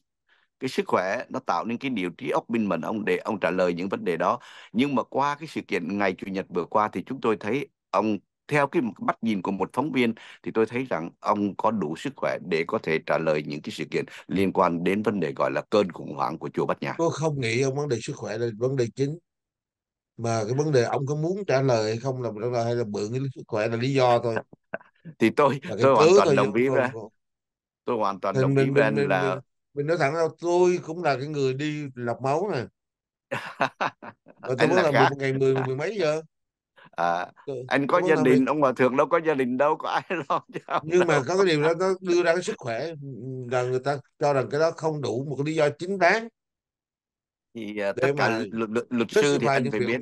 cái sức khỏe nó tạo nên cái điều trí óc minh mẫn ông để ông trả lời những vấn đề đó nhưng mà qua cái sự kiện ngày chủ nhật vừa qua thì chúng tôi thấy ông theo cái mắt nhìn của một phóng viên thì tôi thấy rằng ông có đủ sức khỏe để có thể trả lời những cái sự kiện liên quan đến vấn đề gọi là cơn khủng hoảng của chùa Bát Nhã. Tôi không nghĩ ông vấn đề sức khỏe là vấn đề chính mà cái vấn đề ông có muốn trả lời hay không là hay là bượng cái sức khỏe là lý do thôi (laughs) thì tôi tôi hoàn toàn đồng ý với tôi hoàn toàn đồng ý với anh là mình, nói thẳng ra tôi cũng là cái người đi lọc máu nè và (laughs) tôi muốn là làm một ngày mười mười mấy giờ à, tôi, anh có gia đình việc. ông hòa thượng đâu có gia đình đâu có ai (laughs) lo cho nhưng đâu. mà có cái điều đó nó đưa ra cái sức khỏe là người ta cho rằng cái đó không đủ một cái lý do chính đáng thì uh, tất cả luật, luật, luật sư thì anh phải biết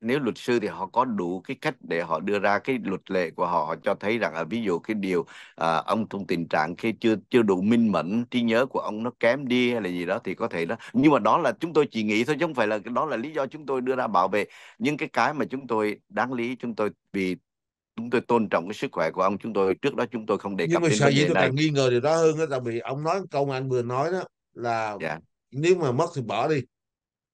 nếu luật sư thì họ có đủ cái cách để họ đưa ra cái luật lệ của họ, họ cho thấy rằng là ví dụ cái điều à, ông trong tình trạng khi chưa chưa đủ minh mẫn trí nhớ của ông nó kém đi hay là gì đó thì có thể đó nhưng mà đó là chúng tôi chỉ nghĩ thôi chứ không phải là đó là lý do chúng tôi đưa ra bảo vệ nhưng cái cái mà chúng tôi đáng lý chúng tôi vì chúng tôi tôn trọng cái sức khỏe của ông chúng tôi trước đó chúng tôi không đề cập nhưng mà đến sợ gì tôi càng nghi ngờ điều đó hơn đó tại vì ông nói câu mà anh vừa nói đó là yeah. Dạ nếu mà mất thì bỏ đi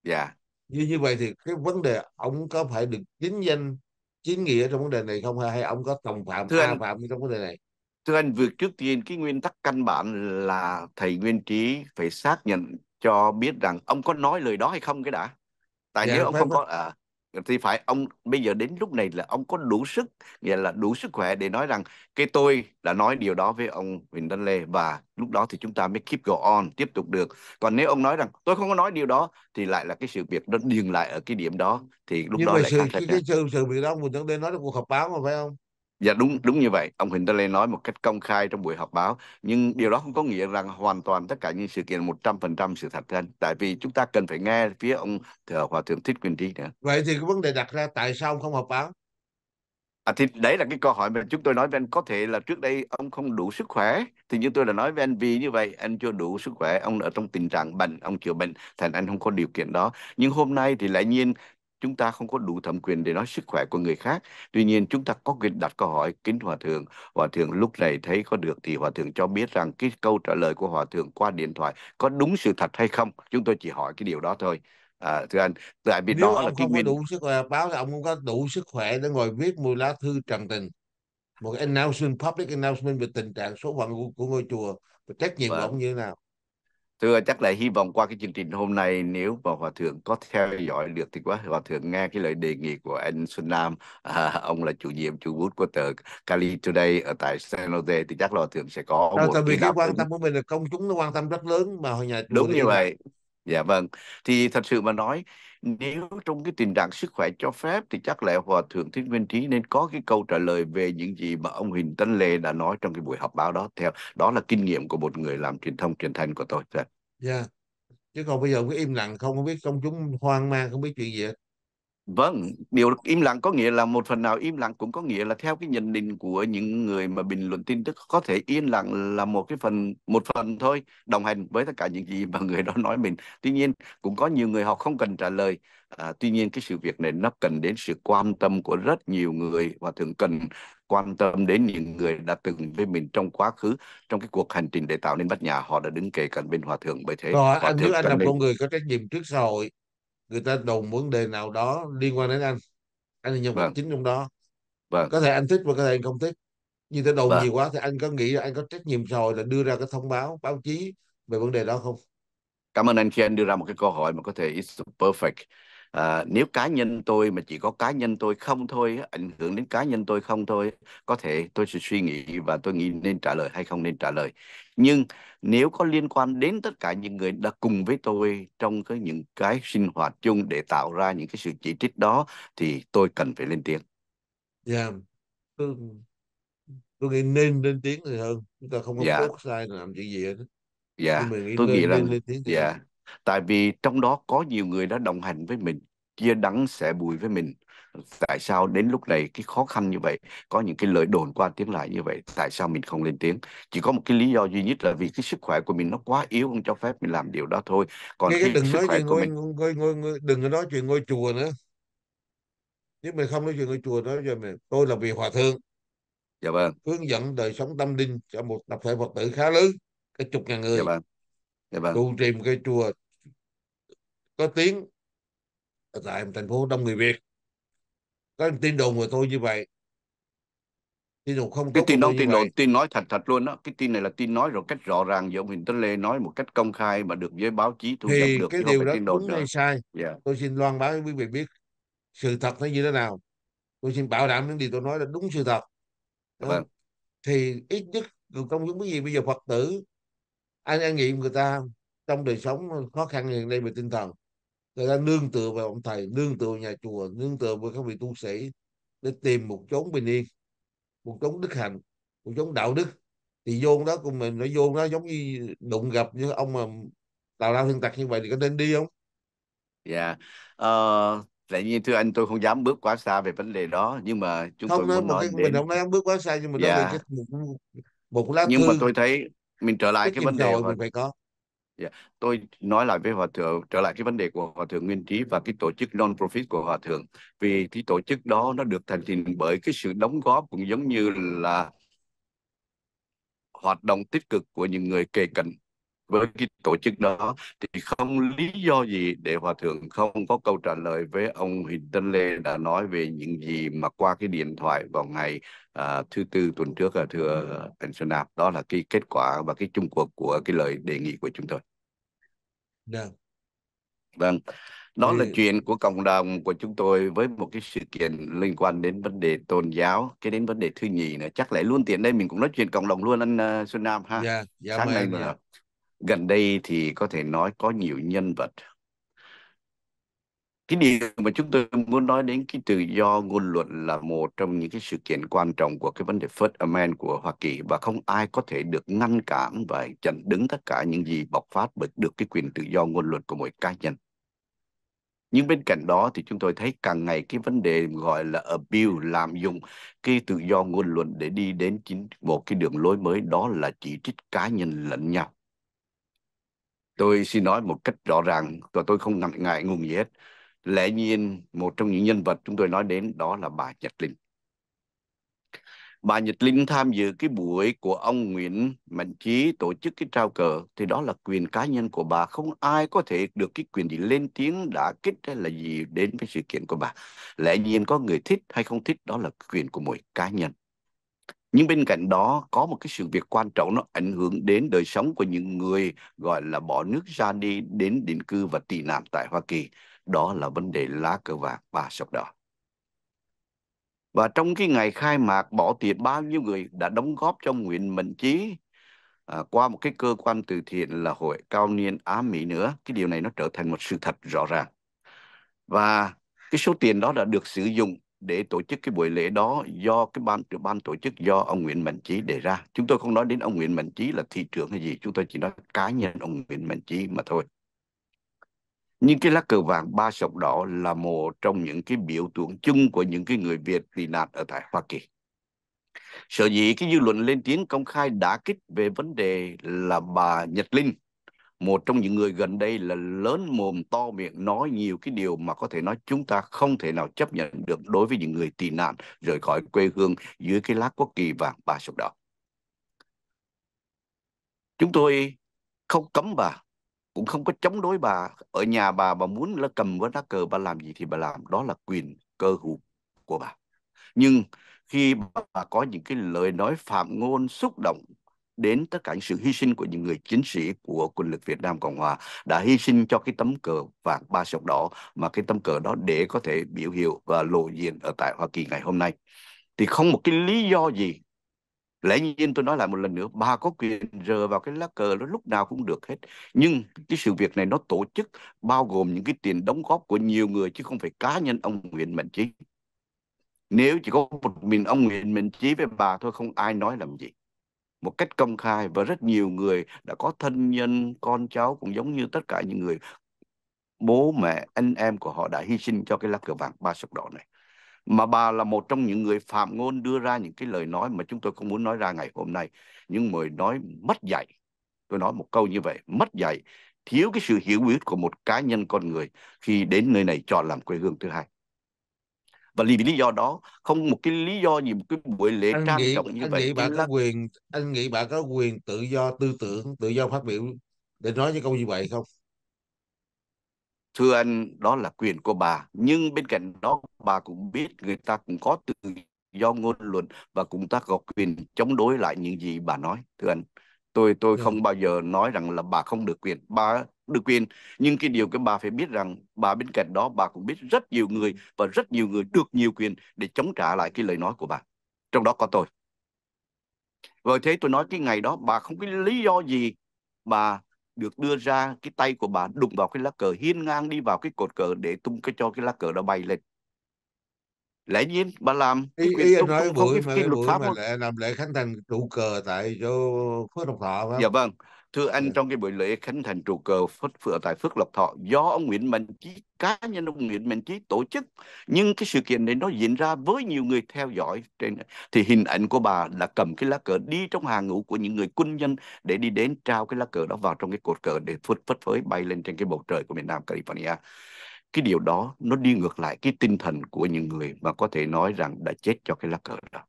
dạ như như vậy thì cái vấn đề ông có phải được chính danh chính nghĩa trong vấn đề này không hay ông có tòng phạm thưa anh, phạm trong vấn đề này thưa anh vượt trước tiên cái nguyên tắc căn bản là thầy nguyên trí phải xác nhận cho biết rằng ông có nói lời đó hay không cái đã tại dạ, nếu ông phải, không có à, thì phải ông bây giờ đến lúc này là ông có đủ sức nghĩa là đủ sức khỏe để nói rằng cái tôi đã nói điều đó với ông Huỳnh Đăng Lê và lúc đó thì chúng ta mới keep go on tiếp tục được còn nếu ông nói rằng tôi không có nói điều đó thì lại là cái sự việc nó dừng lại ở cái điểm đó thì lúc Nhưng đó lại sự, khác cái, cái sự sự việc đó Huỳnh Đăng Lê nói trong cuộc họp báo mà phải không Dạ đúng đúng như vậy, ông Huỳnh Đức Lê nói một cách công khai trong buổi họp báo, nhưng điều đó không có nghĩa rằng hoàn toàn tất cả những sự kiện 100% sự thật lên, tại vì chúng ta cần phải nghe phía ông thừa Hòa Thượng Thích Quyền Trí nữa. Vậy thì cái vấn đề đặt ra tại sao ông không họp báo? À, thì đấy là cái câu hỏi mà chúng tôi nói với anh có thể là trước đây ông không đủ sức khỏe thì như tôi đã nói với anh vì như vậy anh chưa đủ sức khỏe ông ở trong tình trạng bệnh ông chữa bệnh thành anh không có điều kiện đó nhưng hôm nay thì lại nhiên chúng ta không có đủ thẩm quyền để nói sức khỏe của người khác tuy nhiên chúng ta có quyền đặt câu hỏi kính hòa thượng hòa thượng lúc này thấy có được thì hòa thượng cho biết rằng cái câu trả lời của hòa thượng qua điện thoại có đúng sự thật hay không chúng tôi chỉ hỏi cái điều đó thôi à, thưa anh tại vì Nếu đó là cái nguyên đủ sức khỏe, báo là ông không có đủ sức khỏe để ngồi viết một lá thư trần tình một cái announcement public announcement về tình trạng số phận của, của ngôi chùa và trách nhiệm của vâng. ông như thế nào Thưa chắc là hy vọng qua cái chương trình hôm nay nếu mà Hòa Thượng có theo dõi được thì quá Hòa Thượng nghe cái lời đề nghị của anh Xuân Nam, à, ông là chủ nhiệm chủ bút của tờ Cali Today ở tại San Jose thì chắc là Hòa Thượng sẽ có Đó, ờ, một tại vì cái quan tâm của mình là công chúng nó quan tâm rất lớn mà hồi nhà đúng như vậy Dạ vâng, thì thật sự mà nói nếu trong cái tình trạng sức khỏe cho phép thì chắc lẽ Hòa Thượng Thích Nguyên Trí nên có cái câu trả lời về những gì mà ông Huỳnh Tấn Lê đã nói trong cái buổi họp báo đó theo đó là kinh nghiệm của một người làm truyền thông truyền thanh của tôi. Dạ, yeah. Dạ. chứ còn bây giờ cứ im lặng không, không biết công chúng hoang mang không biết chuyện gì hết. Vâng, điều im lặng có nghĩa là một phần nào im lặng cũng có nghĩa là theo cái nhận định của những người mà bình luận tin tức có thể im lặng là một cái phần một phần thôi đồng hành với tất cả những gì mà người đó nói mình. Tuy nhiên cũng có nhiều người họ không cần trả lời. À, tuy nhiên cái sự việc này nó cần đến sự quan tâm của rất nhiều người và thường cần quan tâm đến những người đã từng với mình trong quá khứ trong cái cuộc hành trình để tạo nên bát nhà họ đã đứng kề cận bên hòa thượng bởi thế. Rồi, anh Đức Anh là một người có trách nhiệm trước xã hội người ta đồn vấn đề nào đó liên quan đến anh anh là nhân vật vâng. chính trong đó vâng. có thể anh thích và có thể anh không thích nhưng ta đồn vâng. nhiều quá thì anh có nghĩ là anh có trách nhiệm rồi là đưa ra cái thông báo báo chí về vấn đề đó không cảm ơn anh khi anh đưa ra một cái câu hỏi mà có thể it's perfect à, nếu cá nhân tôi mà chỉ có cá nhân tôi không thôi ảnh hưởng đến cá nhân tôi không thôi có thể tôi sẽ suy nghĩ và tôi nghĩ nên trả lời hay không nên trả lời nhưng nếu có liên quan đến tất cả những người đã cùng với tôi trong cái những cái sinh hoạt chung để tạo ra những cái sự chỉ trích đó thì tôi cần phải lên tiếng. Dạ. Yeah. Tôi, tôi nghĩ nên lên tiếng thì hơn. Chúng ta không có yeah. Dạ. sai làm chuyện gì hết. Dạ. Yeah. Tôi nghĩ, tôi nên, rằng dạ. Yeah tại vì trong đó có nhiều người đã đồng hành với mình chia đắng sẻ bùi với mình tại sao đến lúc này cái khó khăn như vậy có những cái lời đồn qua tiếng lại như vậy tại sao mình không lên tiếng chỉ có một cái lý do duy nhất là vì cái sức khỏe của mình nó quá yếu không cho phép mình làm điều đó thôi còn cái, đừng sức nói khỏe của ngôi, mình ngôi, ngôi, ngôi, đừng nói chuyện ngôi chùa nữa nếu mình không nói chuyện ngôi chùa nói giờ mình tôi là vị hòa thượng dạ vâng hướng dẫn đời sống tâm linh cho một tập thể phật tử khá lớn cái chục ngàn người dạ vâng dạ vâng. cu chim cây chùa có tiếng ở tại một thành phố đông người việt có tin đồn của tôi như vậy tin đồn không cái tin đó tin đồn tin nói thật thật luôn đó cái tin này là tin nói rồi cách rõ ràng giữa mình Tấn Lê nói một cách công khai mà được với báo chí thu thì thập được cái điều đó đúng hay sai yeah. Dạ. tôi xin loan báo với quý vị biết sự thật nó như thế nào tôi xin bảo đảm những điều tôi nói là đúng sự thật dạ vâng. thì ít nhất công chúng cái gì bây giờ phật tử anh an nghiệm người ta trong đời sống khó khăn hiện nay về tinh thần người ta nương tựa vào ông thầy nương tựa vào nhà chùa nương tựa vào các vị tu sĩ để tìm một chốn bình yên một chốn đức hạnh một chốn đạo đức thì vô đó của mình nó vô đó giống như đụng gặp như ông mà tào lao thương tật như vậy thì có nên đi không dạ yeah. uh, nhiên thưa anh tôi không dám bước quá xa về vấn đề đó nhưng mà chúng không tôi nói, nói cái, đến... mình không nói bước quá xa nhưng mà yeah. nói dạ. về một, một lá nhưng thư. mà tôi thấy mình trở lại cái, vấn đề mình phải có Yeah. Dạ, tôi nói lại với Hòa Thượng, trở lại cái vấn đề của Hòa Thượng Nguyên Trí và cái tổ chức non-profit của Hòa Thượng. Vì cái tổ chức đó nó được thành hình bởi cái sự đóng góp cũng giống như là hoạt động tích cực của những người kề cận với cái tổ chức đó thì không lý do gì để hòa thượng không có câu trả lời với ông Huỳnh Tân Lê đã nói về những gì mà qua cái điện thoại vào ngày à, thứ tư tuần trước ở à, thưa anh Sơn Nạp đó là cái kết quả và cái chung cuộc của cái lời đề nghị của chúng tôi. Được. Vâng. vâng. Đó là chuyện của cộng đồng của chúng tôi với một cái sự kiện liên quan đến vấn đề tôn giáo, cái đến vấn đề thứ nhì nữa. Chắc lại luôn tiện đây mình cũng nói chuyện cộng đồng luôn anh Xuân à, Nam ha. Dạ, dạ Sáng nay yeah gần đây thì có thể nói có nhiều nhân vật cái điều mà chúng tôi muốn nói đến cái tự do ngôn luận là một trong những cái sự kiện quan trọng của cái vấn đề First Amendment của Hoa Kỳ và không ai có thể được ngăn cản và chặn đứng tất cả những gì bộc phát bởi được cái quyền tự do ngôn luận của mỗi cá nhân. Nhưng bên cạnh đó thì chúng tôi thấy càng ngày cái vấn đề gọi là abuse, lạm dụng cái tự do ngôn luận để đi đến chính một cái đường lối mới đó là chỉ trích cá nhân lẫn nhau tôi xin nói một cách rõ ràng và tôi không ngại ngại ngùng gì hết lẽ nhiên một trong những nhân vật chúng tôi nói đến đó là bà Nhật Linh bà Nhật Linh tham dự cái buổi của ông Nguyễn Mạnh Chí tổ chức cái trao cờ thì đó là quyền cá nhân của bà không ai có thể được cái quyền gì lên tiếng đã kích hay là gì đến với sự kiện của bà lẽ nhiên có người thích hay không thích đó là quyền của mỗi cá nhân nhưng bên cạnh đó có một cái sự việc quan trọng nó ảnh hưởng đến đời sống của những người gọi là bỏ nước ra đi đến định cư và tị nạn tại Hoa Kỳ. Đó là vấn đề lá cờ vàng và sọc đỏ. Và trong cái ngày khai mạc bỏ tiền bao nhiêu người đã đóng góp cho nguyện mệnh chí à, qua một cái cơ quan từ thiện là Hội Cao Niên Á Mỹ nữa. Cái điều này nó trở thành một sự thật rõ ràng. Và cái số tiền đó đã được sử dụng để tổ chức cái buổi lễ đó do cái ban trưởng ban tổ chức do ông Nguyễn Mạnh Chí đề ra. Chúng tôi không nói đến ông Nguyễn Mạnh Chí là thị trưởng hay gì, chúng tôi chỉ nói cá nhân ông Nguyễn Mạnh Chí mà thôi. Nhưng cái lá cờ vàng ba sọc đỏ là một trong những cái biểu tượng chung của những cái người Việt tị nạn ở tại Hoa Kỳ. Sở dĩ cái dư luận lên tiếng công khai đã kích về vấn đề là bà Nhật Linh một trong những người gần đây là lớn mồm to miệng nói nhiều cái điều mà có thể nói chúng ta không thể nào chấp nhận được đối với những người tị nạn rời khỏi quê hương dưới cái lá quốc kỳ vàng ba sọc đỏ. Chúng tôi không cấm bà, cũng không có chống đối bà. Ở nhà bà, bà muốn là cầm với lá cờ bà làm gì thì bà làm. Đó là quyền cơ hữu của bà. Nhưng khi bà có những cái lời nói phạm ngôn xúc động đến tất cả những sự hy sinh của những người chiến sĩ của quân lực Việt Nam Cộng Hòa đã hy sinh cho cái tấm cờ vàng ba sọc đỏ mà cái tấm cờ đó để có thể biểu hiệu và lộ diện ở tại Hoa Kỳ ngày hôm nay thì không một cái lý do gì lẽ nhiên tôi nói lại một lần nữa bà có quyền rờ vào cái lá cờ nó lúc nào cũng được hết nhưng cái sự việc này nó tổ chức bao gồm những cái tiền đóng góp của nhiều người chứ không phải cá nhân ông Nguyễn Mạnh Trí nếu chỉ có một mình ông Nguyễn Minh Chí với bà thôi không ai nói làm gì một cách công khai và rất nhiều người đã có thân nhân con cháu cũng giống như tất cả những người bố mẹ anh em của họ đã hy sinh cho cái lá cờ vàng ba sọc đỏ này mà bà là một trong những người phạm ngôn đưa ra những cái lời nói mà chúng tôi không muốn nói ra ngày hôm nay nhưng mời nói mất dạy tôi nói một câu như vậy mất dạy thiếu cái sự hiểu biết của một cá nhân con người khi đến nơi này chọn làm quê hương thứ hai và vì lý do đó không một cái lý do gì một cái buổi lễ anh trang nghĩ, trọng như anh vậy nghĩ bạn là... có quyền anh nghĩ bạn có quyền tự do tư tưởng tự do phát biểu để nói những câu như vậy không thưa anh đó là quyền của bà nhưng bên cạnh đó bà cũng biết người ta cũng có tự do ngôn luận và cũng ta có quyền chống đối lại những gì bà nói thưa anh tôi tôi ừ. không bao giờ nói rằng là bà không được quyền bà được quyền nhưng cái điều cái bà phải biết rằng bà bên cạnh đó bà cũng biết rất nhiều người và rất nhiều người được nhiều quyền để chống trả lại cái lời nói của bà trong đó có tôi rồi thế tôi nói cái ngày đó bà không có lý do gì bà được đưa ra cái tay của bà đụng vào cái lá cờ hiên ngang đi vào cái cột cờ để tung cái cho cái lá cờ đó bay lên lẽ nhiên bà làm cái ý, ý tung, nói buổi, cái, cái luật pháp mà lại làm lễ khánh thành trụ cờ tại chỗ phước lộc thọ phải không? dạ vâng thưa anh dạ. trong cái buổi lễ khánh thành trụ cờ phước phượng tại phước lộc thọ do ông nguyễn mạnh chí cá nhân ông nguyễn mạnh chí tổ chức nhưng cái sự kiện này nó diễn ra với nhiều người theo dõi trên thì hình ảnh của bà là cầm cái lá cờ đi trong hàng ngũ của những người quân nhân để đi đến trao cái lá cờ đó vào trong cái cột cờ để phất phất phới bay lên trên cái bầu trời của miền nam california cái điều đó nó đi ngược lại cái tinh thần của những người mà có thể nói rằng đã chết cho cái lá cờ đó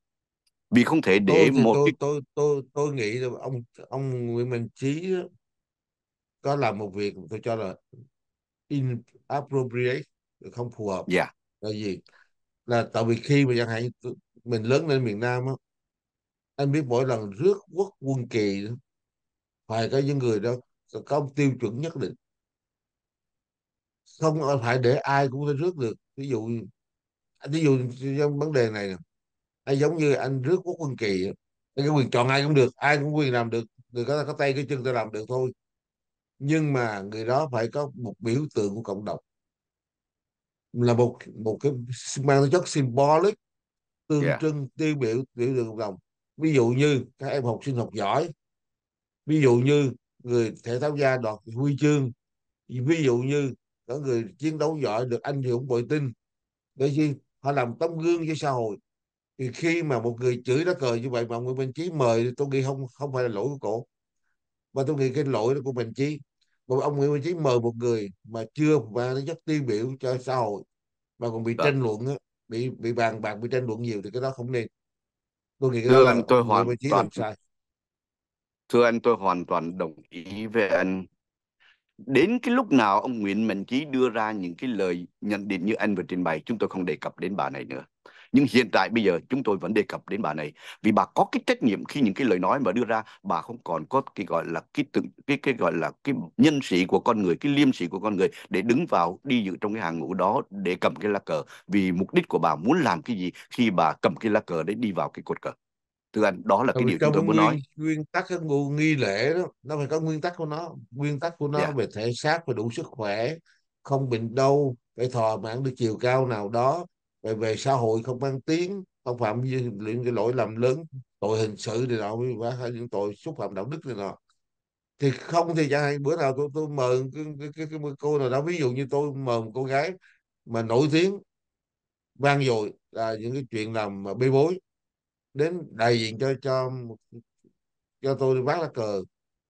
vì không thể để tôi một tôi, cái... tôi tôi tôi nghĩ là ông ông Nguyễn Minh Chí có làm một việc tôi cho là inappropriate không phù hợp yeah. Dạ. là gì là tại vì khi mà chẳng hạn mình lớn lên miền Nam á anh biết mỗi lần rước quốc quân kỳ phải có những người đó có một tiêu chuẩn nhất định không phải để ai cũng phải rước được ví dụ ví dụ trong vấn đề này hay giống như anh rước quốc quân kỳ anh có quyền chọn ai cũng được ai cũng quyền làm được người có, có tay cái chân ta làm được thôi nhưng mà người đó phải có một biểu tượng của cộng đồng là một một cái mang tính chất symbolic tương yeah. Dạ. trưng tiêu biểu biểu tượng cộng đồng ví dụ như các em học sinh học giỏi ví dụ như người thể thao gia đoạt huy chương ví dụ như có người chiến đấu giỏi được anh dũng bội tinh để gì họ làm tấm gương cho xã hội thì khi mà một người chửi nó cười như vậy mà Nguyễn Minh Chí mời tôi nghĩ không không phải là lỗi của cổ mà tôi nghĩ cái lỗi đó của mình Chí còn ông Nguyễn Minh Chí mời một người mà chưa và nó rất tiêu biểu cho xã hội mà còn bị Được. Dạ. tranh luận á bị bị bàn bạc bị tranh luận nhiều thì cái đó không nên tôi nghĩ cái thưa đó anh tôi hoàn toàn sai thưa anh tôi hoàn toàn đồng ý về anh đến cái lúc nào ông Nguyễn Mạnh Chí đưa ra những cái lời nhận định như anh vừa trình bày chúng tôi không đề cập đến bà này nữa nhưng hiện tại bây giờ chúng tôi vẫn đề cập đến bà này vì bà có cái trách nhiệm khi những cái lời nói mà đưa ra bà không còn có cái gọi là cái tự cái cái gọi là cái nhân sĩ của con người cái liêm sĩ của con người để đứng vào đi dự trong cái hàng ngũ đó để cầm cái lá cờ vì mục đích của bà muốn làm cái gì khi bà cầm cái lá cờ để đi vào cái cột cờ thưa anh đó là cái điều chúng tôi muốn nguyên, nói nguyên tắc cái ngu nghi lễ đó nó phải có nguyên tắc của nó nguyên tắc của nó yeah. Dạ. về thể xác về đủ sức khỏe không bệnh đau phải thọ mạng được chiều cao nào đó về về xã hội không mang tiếng không phạm những cái lỗi lầm lớn tội hình sự thì nào hay những tội xúc phạm đạo đức thì nào thì không thì chẳng hạn bữa nào tôi tôi mời cái, cái, cái, cái cô nào đó ví dụ như tôi mời một cô gái mà nổi tiếng vang dội là những cái chuyện làm bê bối đến đại diện cho cho cho tôi đi bác lá cờ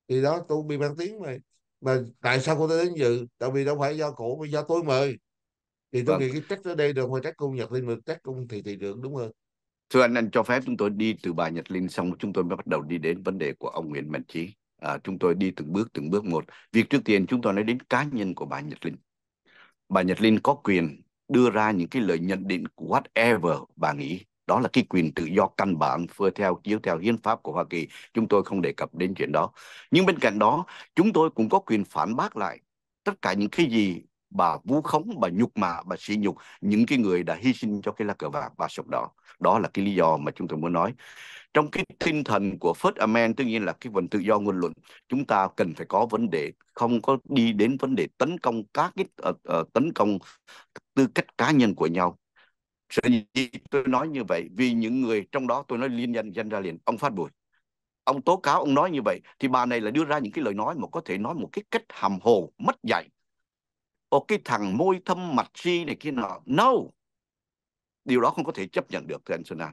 thì đó tôi bị mang tiếng mà mà tại sao cô tôi đến dự tại vì đâu phải do cổ mà do tôi mời thì tôi vâng. nghĩ cái trách ở đây được ngoài trách cung nhật linh mà trách cung thì thị trường đúng hơn thưa anh anh cho phép chúng tôi đi từ bà nhật linh xong chúng tôi mới bắt đầu đi đến vấn đề của ông nguyễn mạnh trí à, chúng tôi đi từng bước từng bước một việc trước tiên chúng tôi nói đến cá nhân của bà nhật linh bà nhật linh có quyền đưa ra những cái lời nhận định của whatever bà nghĩ đó là cái quyền tự do căn bản phưa theo chiếu theo hiến pháp của Hoa Kỳ chúng tôi không đề cập đến chuyện đó nhưng bên cạnh đó chúng tôi cũng có quyền phản bác lại tất cả những cái gì bà vu khống bà nhục mạ bà sỉ nhục những cái người đã hy sinh cho cái lá cờ vàng và sọc đỏ đó là cái lý do mà chúng tôi muốn nói trong cái tinh thần của First Amendment tất nhiên là cái phần tự do ngôn luận chúng ta cần phải có vấn đề không có đi đến vấn đề tấn công các cái uh, uh, tấn công tư cách cá nhân của nhau Sở dĩ tôi nói như vậy vì những người trong đó tôi nói liên danh danh ra liền ông Phát Bùi. Ông tố cáo ông nói như vậy thì bà này là đưa ra những cái lời nói mà có thể nói một cái cách hàm hồ mất dạy. Ô cái thằng môi thâm mặt si này kia nọ. No. Điều đó không có thể chấp nhận được thưa anh Xuân An.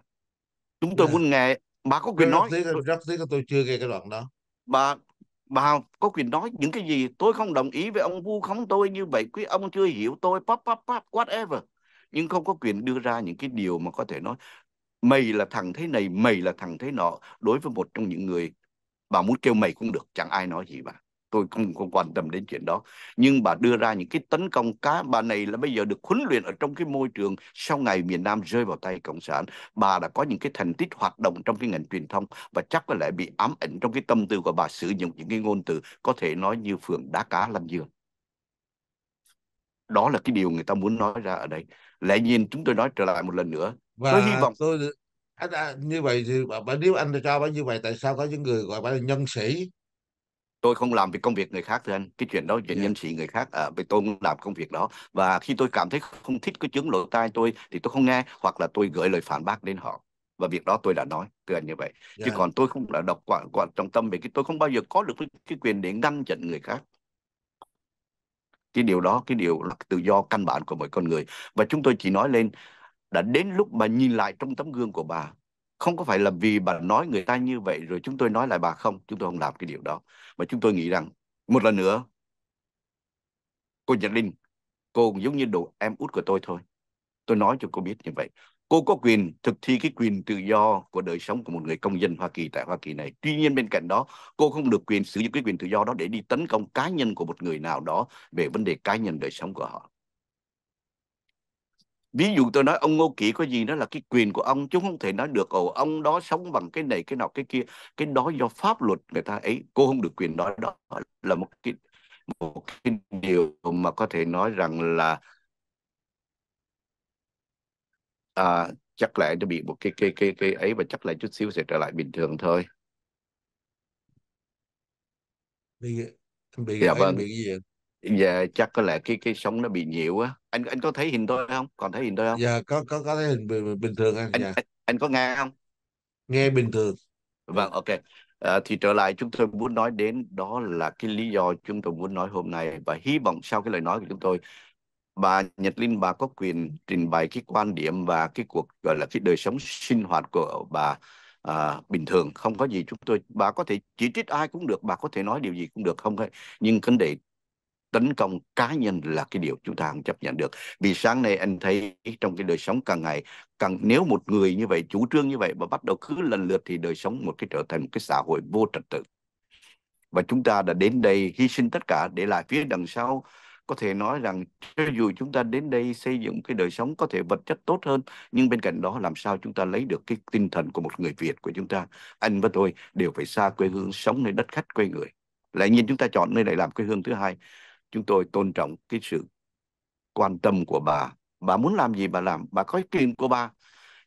Chúng tôi dạ. muốn nghe bà có quyền nói. Rất tiếc tôi chưa nghe cái đoạn đó. Bà bà có quyền nói những cái gì tôi không đồng ý với ông vu khống tôi như vậy quý ông chưa hiểu tôi pop pop pop whatever nhưng không có quyền đưa ra những cái điều mà có thể nói mày là thằng thế này mày là thằng thế nọ đối với một trong những người bà muốn kêu mày cũng được chẳng ai nói gì bà tôi không, không quan tâm đến chuyện đó nhưng bà đưa ra những cái tấn công cá bà này là bây giờ được huấn luyện ở trong cái môi trường sau ngày miền Nam rơi vào tay cộng sản bà đã có những cái thành tích hoạt động trong cái ngành truyền thông và chắc có lẽ bị ám ảnh trong cái tâm tư của bà sử dụng những cái ngôn từ có thể nói như phường đá cá lăn giường đó là cái điều người ta muốn nói ra ở đây lẽ nhìn chúng tôi nói trở lại một lần nữa và tôi hy vọng tôi anh, à, à, như vậy thì nếu anh cho bà như vậy tại sao có những người gọi bà là nhân sĩ tôi không làm việc công việc người khác thưa anh cái chuyện đó chuyện yeah. Dạ. nhân sĩ người khác à, vì tôi không làm công việc đó và khi tôi cảm thấy không thích cái chứng lộ tai tôi thì tôi không nghe hoặc là tôi gửi lời phản bác đến họ và việc đó tôi đã nói thưa anh như vậy yeah. chứ dạ. còn tôi không là độc quả, quả trọng tâm về cái tôi không bao giờ có được cái, cái quyền để ngăn chặn người khác cái điều đó cái điều là tự do căn bản của mỗi con người và chúng tôi chỉ nói lên đã đến lúc bà nhìn lại trong tấm gương của bà không có phải là vì bà nói người ta như vậy rồi chúng tôi nói lại bà không chúng tôi không làm cái điều đó mà chúng tôi nghĩ rằng một lần nữa cô Nhật Linh cô giống như đồ em út của tôi thôi tôi nói cho cô biết như vậy cô có quyền thực thi cái quyền tự do của đời sống của một người công dân Hoa Kỳ tại Hoa Kỳ này. Tuy nhiên bên cạnh đó, cô không được quyền sử dụng cái quyền tự do đó để đi tấn công cá nhân của một người nào đó về vấn đề cá nhân đời sống của họ. Ví dụ tôi nói ông Ngô Kỷ có gì đó là cái quyền của ông, chúng không thể nói được ồ ông đó sống bằng cái này, cái nào cái kia. Cái đó do pháp luật người ta ấy, cô không được quyền đó đó là một cái, một cái điều mà có thể nói rằng là à, chắc là nó bị một cái cái cái cái ấy và chắc lại chút xíu sẽ trở lại bình thường thôi bị bị dạ, vâng. bị cái gì dạ chắc có lẽ cái cái sống nó bị nhiễu á anh anh có thấy hình tôi không còn thấy hình tôi không dạ có có có thấy hình bình, bình thường anh, anh dạ. anh, anh có nghe không nghe bình thường vâng ok à, thì trở lại chúng tôi muốn nói đến đó là cái lý do chúng tôi muốn nói hôm nay và hy vọng sau cái lời nói của chúng tôi bà Nhật Linh bà có quyền trình bày cái quan điểm và cái cuộc gọi là cái đời sống sinh hoạt của bà à, bình thường không có gì chúng tôi bà có thể chỉ trích ai cũng được bà có thể nói điều gì cũng được không hay nhưng vấn đề tấn công cá nhân là cái điều chúng ta không chấp nhận được vì sáng nay anh thấy trong cái đời sống càng ngày càng nếu một người như vậy chủ trương như vậy và bắt đầu cứ lần lượt thì đời sống một cái trở thành một cái xã hội vô trật tự và chúng ta đã đến đây hy sinh tất cả để lại phía đằng sau có thể nói rằng cho dù chúng ta đến đây xây dựng cái đời sống có thể vật chất tốt hơn nhưng bên cạnh đó làm sao chúng ta lấy được cái tinh thần của một người Việt của chúng ta anh và tôi đều phải xa quê hương sống nơi đất khách quê người lại nhiên chúng ta chọn nơi này làm quê hương thứ hai chúng tôi tôn trọng cái sự quan tâm của bà bà muốn làm gì bà làm bà có quyền của bà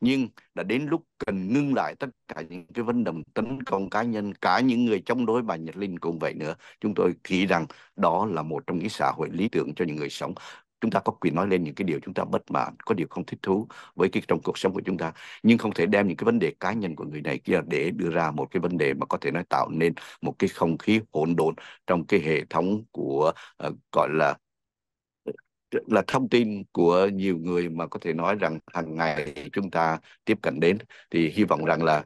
nhưng đã đến lúc cần ngưng lại tất cả những cái vấn đồng tấn công cá nhân cả những người chống đối bà Nhật Linh cũng vậy nữa chúng tôi nghĩ rằng đó là một trong những xã hội lý tưởng cho những người sống chúng ta có quyền nói lên những cái điều chúng ta bất mãn có điều không thích thú với cái trong cuộc sống của chúng ta nhưng không thể đem những cái vấn đề cá nhân của người này kia để đưa ra một cái vấn đề mà có thể nói tạo nên một cái không khí hỗn độn trong cái hệ thống của uh, gọi là là thông tin của nhiều người mà có thể nói rằng hàng ngày chúng ta tiếp cận đến thì hy vọng rằng là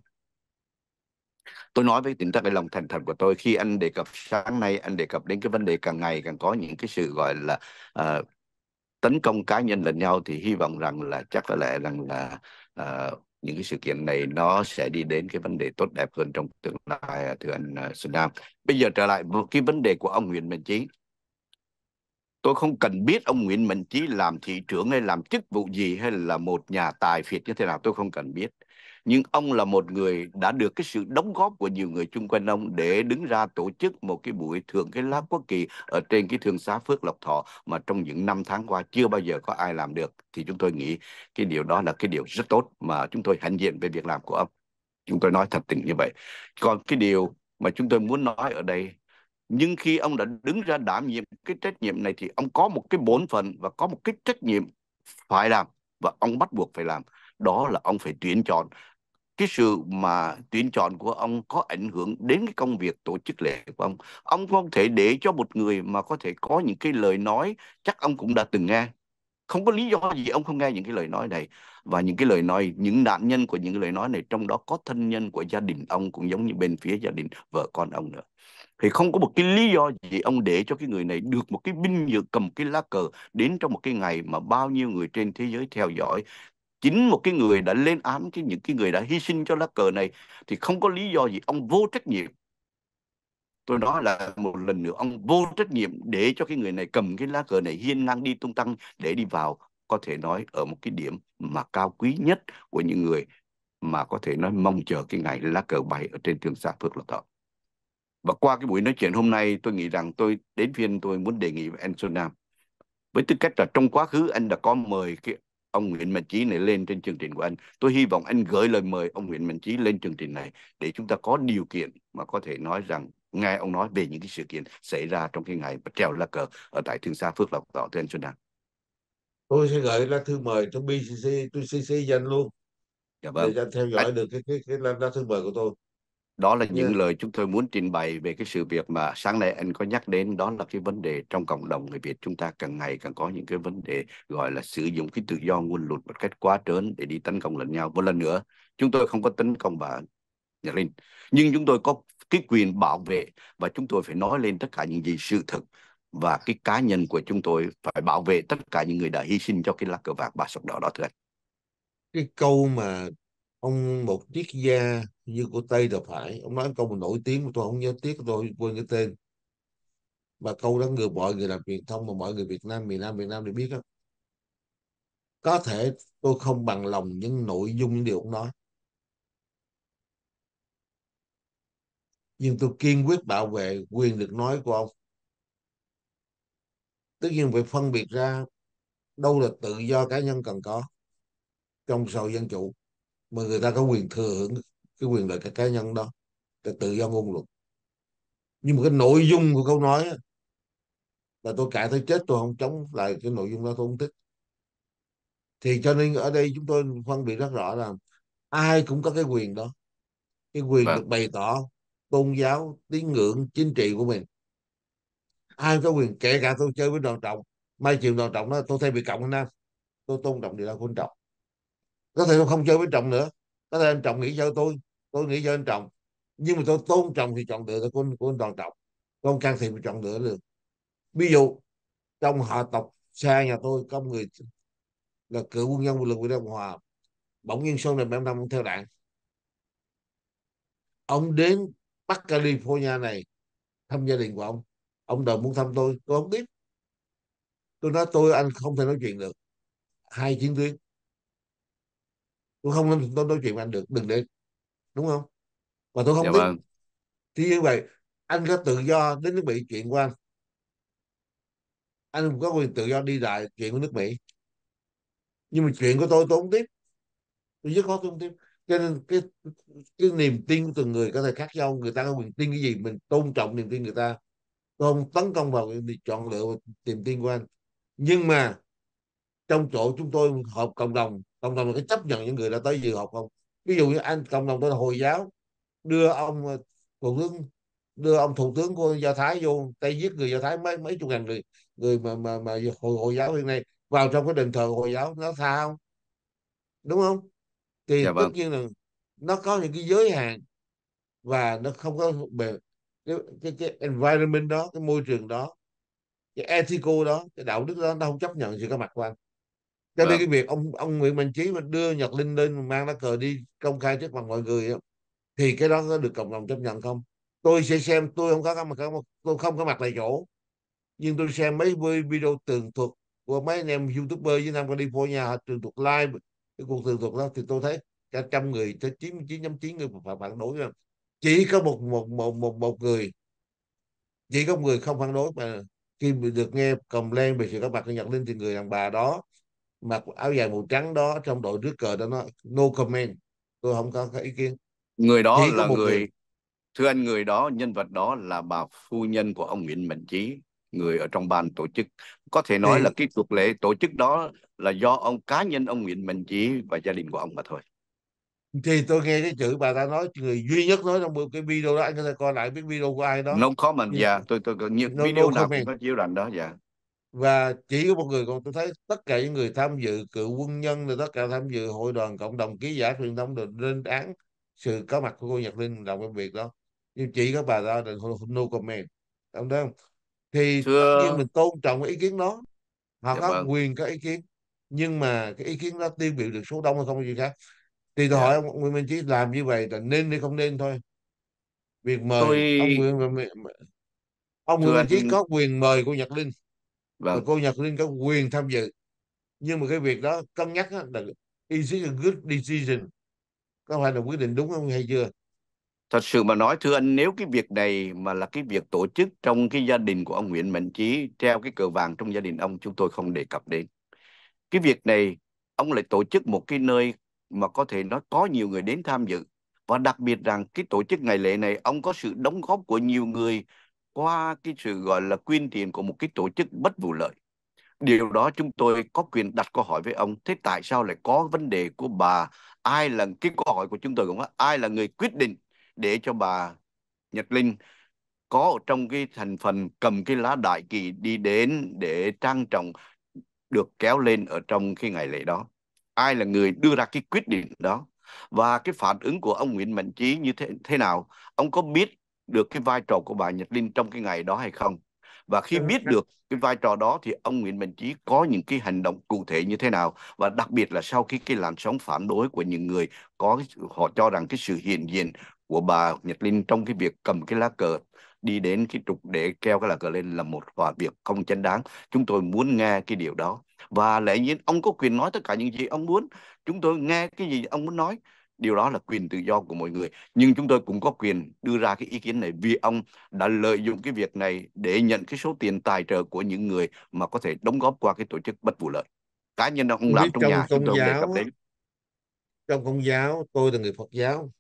tôi nói với tỉnh tất cái lòng thành thật của tôi khi anh đề cập sáng nay anh đề cập đến cái vấn đề càng ngày càng có những cái sự gọi là uh, tấn công cá nhân lẫn nhau thì hy vọng rằng là chắc có lẽ rằng là uh, những cái sự kiện này nó sẽ đi đến cái vấn đề tốt đẹp hơn trong tương lai thưa anh uh, Xuân Nam. Bây giờ trở lại một cái vấn đề của ông Nguyễn Minh Chí Tôi không cần biết ông Nguyễn Mạnh Trí làm thị trưởng hay làm chức vụ gì hay là một nhà tài phiệt như thế nào, tôi không cần biết. Nhưng ông là một người đã được cái sự đóng góp của nhiều người chung quanh ông để đứng ra tổ chức một cái buổi thượng cái lá quốc kỳ ở trên cái thương xá Phước Lộc Thọ mà trong những năm tháng qua chưa bao giờ có ai làm được. Thì chúng tôi nghĩ cái điều đó là cái điều rất tốt mà chúng tôi hãnh diện về việc làm của ông. Chúng tôi nói thật tình như vậy. Còn cái điều mà chúng tôi muốn nói ở đây nhưng khi ông đã đứng ra đảm nhiệm cái trách nhiệm này thì ông có một cái bổn phận và có một cái trách nhiệm phải làm và ông bắt buộc phải làm đó là ông phải tuyển chọn cái sự mà tuyển chọn của ông có ảnh hưởng đến cái công việc tổ chức lễ của ông ông không thể để cho một người mà có thể có những cái lời nói chắc ông cũng đã từng nghe không có lý do gì ông không nghe những cái lời nói này và những cái lời nói những nạn nhân của những lời nói này trong đó có thân nhân của gia đình ông cũng giống như bên phía gia đình vợ con ông nữa thì không có một cái lý do gì ông để cho cái người này được một cái binh dự cầm cái lá cờ đến trong một cái ngày mà bao nhiêu người trên thế giới theo dõi chính một cái người đã lên án cái những cái người đã hy sinh cho lá cờ này thì không có lý do gì ông vô trách nhiệm tôi nói là một lần nữa ông vô trách nhiệm để cho cái người này cầm cái lá cờ này hiên ngang đi tung tăng để đi vào có thể nói ở một cái điểm mà cao quý nhất của những người mà có thể nói mong chờ cái ngày lá cờ bay ở trên trường sa Phước Lộc Thọ. Và qua cái buổi nói chuyện hôm nay, tôi nghĩ rằng tôi đến phiên tôi muốn đề nghị với anh Xuân Nam. Với tư cách là trong quá khứ anh đã có mời cái ông Nguyễn Mạnh Chí này lên trên chương trình của anh. Tôi hy vọng anh gửi lời mời ông Nguyễn Mạnh Chí lên chương trình này để chúng ta có điều kiện mà có thể nói rằng nghe ông nói về những cái sự kiện xảy ra trong cái ngày treo lá cờ ở tại Thương Sa Phước Lộc đó thưa anh Xuân Nam. Tôi sẽ gửi lá thư mời trong BCC, tôi CC danh luôn. Dạ vâng. Để anh theo dõi anh... được cái cái cái lá thư mời của tôi đó là những yeah. Dạ. lời chúng tôi muốn trình bày về cái sự việc mà sáng nay anh có nhắc đến đó là cái vấn đề trong cộng đồng người Việt chúng ta càng ngày càng có những cái vấn đề gọi là sử dụng cái tự do ngôn luận một cách quá trớn để đi tấn công lẫn nhau một lần nữa chúng tôi không có tấn công bà nhà Linh nhưng chúng tôi có cái quyền bảo vệ và chúng tôi phải nói lên tất cả những gì sự thật và cái cá nhân của chúng tôi phải bảo vệ tất cả những người đã hy sinh cho cái lá cờ vàng bà sọc đỏ đó thưa anh cái câu mà ông một triết gia như của Tây là phải ông nói câu mà nổi tiếng mà tôi không nhớ tiếc tôi quên cái tên mà câu đó người mọi người làm truyền thông mà mọi người Việt Nam miền Nam Việt Nam đều biết đó. có thể tôi không bằng lòng những nội dung những điều ông nói nhưng tôi kiên quyết bảo vệ quyền được nói của ông tất nhiên phải phân biệt ra đâu là tự do cá nhân cần có trong sầu dân chủ mà người ta có quyền thừa hưởng cái quyền lợi cái cá nhân đó cái tự do ngôn luận nhưng mà cái nội dung của câu nói là tôi cãi tới chết tôi không chống lại cái nội dung đó tôi không thích thì cho nên ở đây chúng tôi phân biệt rất rõ là ai cũng có cái quyền đó cái quyền vâng. được bày tỏ tôn giáo tín ngưỡng chính trị của mình ai có quyền kể cả tôi chơi với đoàn trọng mai chiều đoàn trọng đó tôi thay bị cộng anh nam tôi tôn trọng điều đó quan trọng có thể tôi không chơi với trọng nữa có thể anh trọng nghĩ cho tôi tôi nghĩ cho anh trọng nhưng mà tôi tôn trọng thì chọn lựa là của, của anh toàn trọng còn can thiệp thì chọn lựa được ví dụ trong họ tộc xa nhà tôi có người là cựu quân nhân quân lực Việt Nam Hòa bỗng nhiên sau này bạn năm ông theo đảng ông đến Bắc California này thăm gia đình của ông ông đòi muốn thăm tôi tôi không biết tôi nói tôi anh không thể nói chuyện được hai chiến tuyến tôi không nên tôi nói chuyện với anh được đừng đến đúng không và tôi không dạ thích vâng. thì như vậy anh có tự do đến nước mỹ chuyện của anh anh có quyền tự do đi lại chuyện của nước mỹ nhưng mà chuyện của tôi tôi không tiếp tôi rất khó tôi không tiếp cho nên cái cái niềm tin của từng người có thể khác nhau người ta có quyền tin cái gì mình tôn trọng niềm tin người ta tôi không tấn công vào việc chọn lựa niềm tin của anh nhưng mà trong chỗ chúng tôi họp cộng đồng cộng đồng là cái chấp nhận những người đã tới dự họp không ví dụ như anh cộng đồng tôi là hồi giáo đưa ông ờ, thủ tướng đưa ông thủ tướng của do thái vô tay giết người do thái mấy mấy chục ngàn người người mà mà mà hồi hồi giáo hiện nay vào trong cái đền thờ hồi giáo nó tha không đúng không thì dạ tất vâng. nhiên là nó có những cái giới hạn và nó không có bề cái, cái cái environment đó cái môi trường đó cái ethical đó cái đạo đức đó nó không chấp nhận sự có mặt của anh cho nên vâng. cái việc ông ông Nguyễn Mạnh Chí mà đưa Nhật Linh lên mang lá cờ đi công khai trước mặt mọi người đó, thì cái đó có được cộng đồng chấp nhận không tôi sẽ xem tôi không có cái mặt tôi không có mặt tại chỗ nhưng tôi xem mấy video tường thuật của mấy anh em youtuber với Nam California họ tường thuật live cái cuộc tường thuật đó thì tôi thấy cả trăm người tới chín chín trăm chín người phải phản đối rồi. chỉ có một một một một một người chỉ có một người không phản đối mà khi được nghe cầm lên về sự có mặt của Nhật Linh thì người đàn bà đó mặc áo dài màu trắng đó trong đội rước cờ đó nó no comment tôi không có, cái ý kiến người đó Chỉ là người, người thưa anh người đó nhân vật đó là bà phu nhân của ông Nguyễn Mạnh Chí người ở trong ban tổ chức có thể nói Thì... là cái cuộc lễ tổ chức đó là do ông cá nhân ông Nguyễn Mạnh Chí và gia đình của ông mà thôi thì tôi nghe cái chữ bà ta nói người duy nhất nói trong cái video đó anh có thể coi lại biết video của ai đó nó khó mình dạ yeah. tôi tôi nhiều no, video no nào comment. cũng có chiếu rành đó dạ yeah và chỉ có một người còn tôi thấy tất cả những người tham dự cựu quân nhân rồi tất cả tham dự hội đoàn cộng đồng ký giả truyền thông được lên án sự có mặt của cô Nhật Linh làm cái việc đó nhưng chỉ có bà ra là no comment đúng không thì Thưa... tất nhiên mình tôn trọng cái ý kiến đó họ dạ có vâng. quyền có ý kiến nhưng mà cái ý kiến đó tiêu biểu được số đông hay không gì khác thì tôi dạ. hỏi ông Nguyễn Minh Chí làm như vậy là nên hay không nên thôi việc mời tôi... ông Nguyễn ông Nguyễn Minh Chí có quyền mời cô Nhật Linh vâng. cô Nhật Linh có quyền tham dự nhưng mà cái việc đó cân nhắc là is it a good decision có phải là quyết định đúng không hay chưa thật sự mà nói thưa anh nếu cái việc này mà là cái việc tổ chức trong cái gia đình của ông Nguyễn Mạnh Chí treo cái cờ vàng trong gia đình ông chúng tôi không đề cập đến cái việc này ông lại tổ chức một cái nơi mà có thể nó có nhiều người đến tham dự và đặc biệt rằng cái tổ chức ngày lễ này ông có sự đóng góp của nhiều người qua cái sự gọi là quyên tiền của một cái tổ chức bất vụ lợi. Điều đó chúng tôi có quyền đặt câu hỏi với ông. Thế tại sao lại có vấn đề của bà? Ai là cái câu hỏi của chúng tôi cũng là ai là người quyết định để cho bà Nhật Linh có trong cái thành phần cầm cái lá đại kỳ đi đến để trang trọng được kéo lên ở trong cái ngày lễ đó. Ai là người đưa ra cái quyết định đó? Và cái phản ứng của ông Nguyễn Mạnh Trí như thế, thế nào? Ông có biết được cái vai trò của bà Nhật Linh trong cái ngày đó hay không và khi biết được cái vai trò đó thì ông Nguyễn Minh Chí có những cái hành động cụ thể như thế nào và đặc biệt là sau khi cái làn sóng phản đối của những người có họ cho rằng cái sự hiện diện của bà Nhật Linh trong cái việc cầm cái lá cờ đi đến cái trục để treo cái lá cờ lên là một hòa việc không chánh đáng chúng tôi muốn nghe cái điều đó và lẽ nhiên ông có quyền nói tất cả những gì ông muốn chúng tôi nghe cái gì ông muốn nói điều đó là quyền tự do của mọi người nhưng chúng tôi cũng có quyền đưa ra cái ý kiến này vì ông đã lợi dụng cái việc này để nhận cái số tiền tài trợ của những người mà có thể đóng góp qua cái tổ chức bất vụ lợi cá nhân ông làm trong, trong nhà chúng tôi giáo, đến trong công giáo tôi là người Phật giáo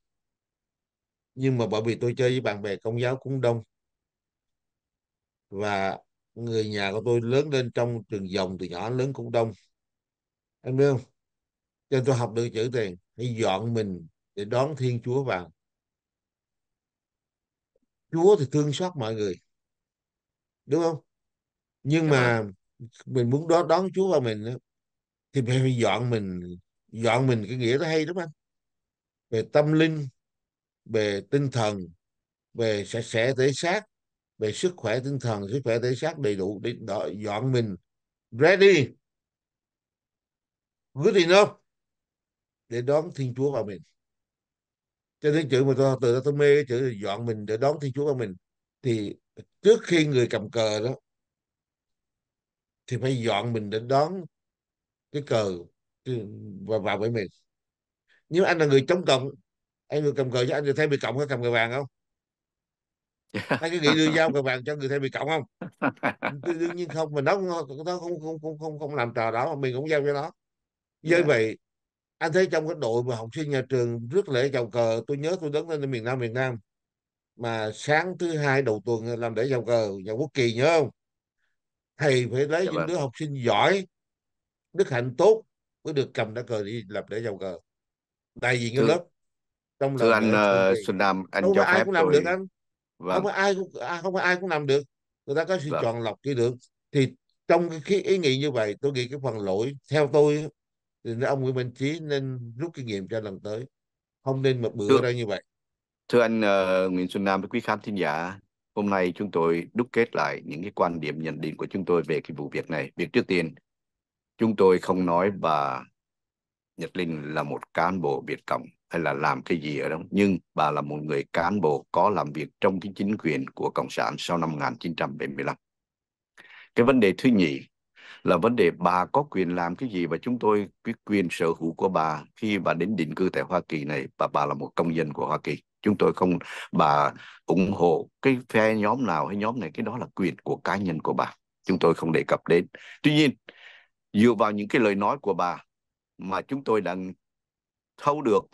nhưng mà bởi vì tôi chơi với bạn bè công giáo cũng đông và người nhà của tôi lớn lên trong trường dòng từ nhỏ lớn cũng đông anh biết không cho tôi học được chữ tiền hãy dọn mình để đón thiên chúa vào chúa thì thương xót mọi người đúng không nhưng mà mình muốn đón đón chúa vào mình thì phải phải dọn mình dọn mình cái nghĩa đó hay lắm anh về tâm linh về tinh thần về sạch sẽ thể xác về sức khỏe tinh thần sức khỏe thể xác đầy đủ để đợi, dọn mình ready good enough để đón thiên chúa vào mình cho nên chữ mà tôi từ đó tôi mê chữ dọn mình để đón thiên chúa vào mình thì trước khi người cầm cờ đó thì phải dọn mình để đón cái cờ và vào với mình nếu anh là người chống cộng anh người cầm cờ cho anh được thay bị cộng hay cầm cờ vàng không anh (laughs) có nghĩ đưa dao cờ vàng cho người thay bị cộng không đương nhiên không mà nó nó không không không không không làm trò đó mà mình cũng giao cho nó với dạ. vậy anh thấy trong cái đội mà học sinh nhà trường rước lễ chào cờ tôi nhớ tôi đứng lên miền Nam miền Nam mà sáng thứ hai đầu tuần làm lễ chào cờ nhà quốc kỳ nhớ không thầy phải lấy dạ những vâng. đứa học sinh giỏi đức hạnh tốt mới được cầm lá cờ đi làm lễ chào cờ đại diện cái lớp trong thưa anh uh, Xuân Nam anh không cho ai phép cũng làm tôi... được anh vâng. không phải ai cũng à, không phải ai cũng làm được người ta có sự vâng. chọn lọc kỹ được thì trong cái ý nghĩ như vậy tôi nghĩ cái phần lỗi theo tôi nên ông Nguyễn Minh Chí nên rút kinh nghiệm cho lần tới không nên một bữa ra như vậy thưa anh uh, Nguyễn Xuân Nam và quý khán thính giả hôm nay chúng tôi đúc kết lại những cái quan điểm nhận định của chúng tôi về cái vụ việc này việc trước tiên chúng tôi không nói bà Nhật Linh là một cán bộ việt cộng hay là làm cái gì ở đâu nhưng bà là một người cán bộ có làm việc trong cái chính quyền của cộng sản sau năm 1975 cái vấn đề thứ nhì là vấn đề bà có quyền làm cái gì và chúng tôi cái quyền sở hữu của bà khi bà đến định cư tại Hoa Kỳ này và bà là một công dân của Hoa Kỳ chúng tôi không bà ủng hộ cái phe nhóm nào hay nhóm này cái đó là quyền của cá nhân của bà chúng tôi không đề cập đến tuy nhiên dựa vào những cái lời nói của bà mà chúng tôi đã thâu được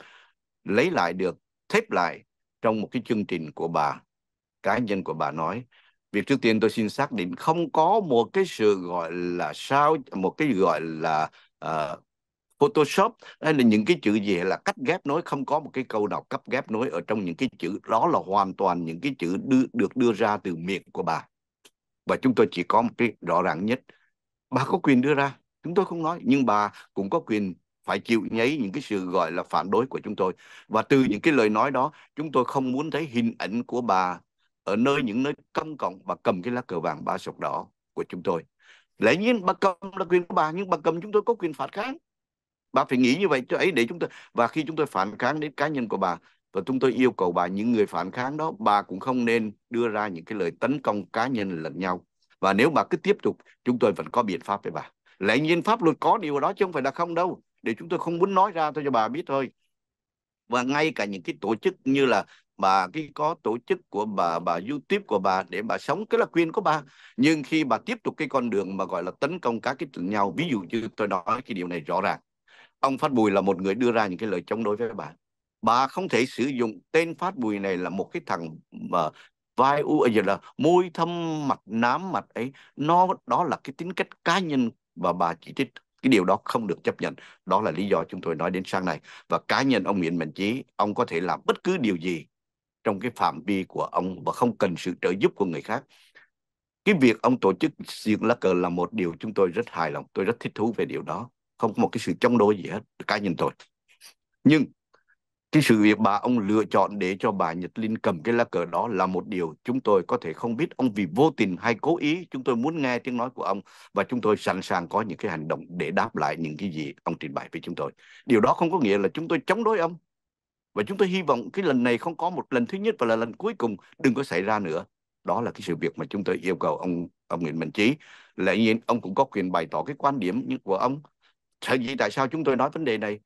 lấy lại được thép lại trong một cái chương trình của bà cá nhân của bà nói việc trước tiên tôi xin xác định không có một cái sự gọi là sao một cái gọi là uh, Photoshop hay là những cái chữ gì là cách ghép nối không có một cái câu nào cấp ghép nối ở trong những cái chữ đó là hoàn toàn những cái chữ đưa, được đưa ra từ miệng của bà và chúng tôi chỉ có một cái rõ ràng nhất bà có quyền đưa ra chúng tôi không nói nhưng bà cũng có quyền phải chịu nháy những cái sự gọi là phản đối của chúng tôi và từ những cái lời nói đó chúng tôi không muốn thấy hình ảnh của bà ở nơi những nơi công cộng và cầm cái lá cờ vàng ba sọc đỏ của chúng tôi lẽ nhiên bà cầm là quyền của bà nhưng bà cầm chúng tôi có quyền phản kháng bà phải nghĩ như vậy cho ấy để chúng tôi và khi chúng tôi phản kháng đến cá nhân của bà và chúng tôi yêu cầu bà những người phản kháng đó bà cũng không nên đưa ra những cái lời tấn công cá nhân lẫn nhau và nếu bà cứ tiếp tục chúng tôi vẫn có biện pháp với bà lẽ nhiên pháp luật có điều đó chứ không phải là không đâu để chúng tôi không muốn nói ra thôi cho bà biết thôi và ngay cả những cái tổ chức như là bà cái có tổ chức của bà bà youtube của bà để bà sống cái là quyền của bà nhưng khi bà tiếp tục cái con đường mà gọi là tấn công các cái lẫn nhau ví dụ như tôi nói cái điều này rõ ràng ông phát bùi là một người đưa ra những cái lời chống đối với bà bà không thể sử dụng tên phát bùi này là một cái thằng mà vai u à, giờ là môi thâm mặt nám mặt ấy nó đó là cái tính cách cá nhân và bà chỉ trích cái điều đó không được chấp nhận đó là lý do chúng tôi nói đến sang này và cá nhân ông Nguyễn Mạnh Chí ông có thể làm bất cứ điều gì trong cái phạm vi của ông và không cần sự trợ giúp của người khác cái việc ông tổ chức diện lá cờ là một điều chúng tôi rất hài lòng tôi rất thích thú về điều đó không có một cái sự chống đối gì hết cá nhìn tôi nhưng cái sự việc bà ông lựa chọn để cho bà Nhật Linh cầm cái lá cờ đó là một điều chúng tôi có thể không biết ông vì vô tình hay cố ý chúng tôi muốn nghe tiếng nói của ông và chúng tôi sẵn sàng có những cái hành động để đáp lại những cái gì ông trình bày với chúng tôi điều đó không có nghĩa là chúng tôi chống đối ông và chúng tôi hy vọng cái lần này không có một lần thứ nhất và là lần cuối cùng đừng có xảy ra nữa đó là cái sự việc mà chúng tôi yêu cầu ông ông Nguyễn Minh Chí lẽ nhiên ông cũng có quyền bày tỏ cái quan điểm của ông sở dĩ tại sao chúng tôi nói vấn đề này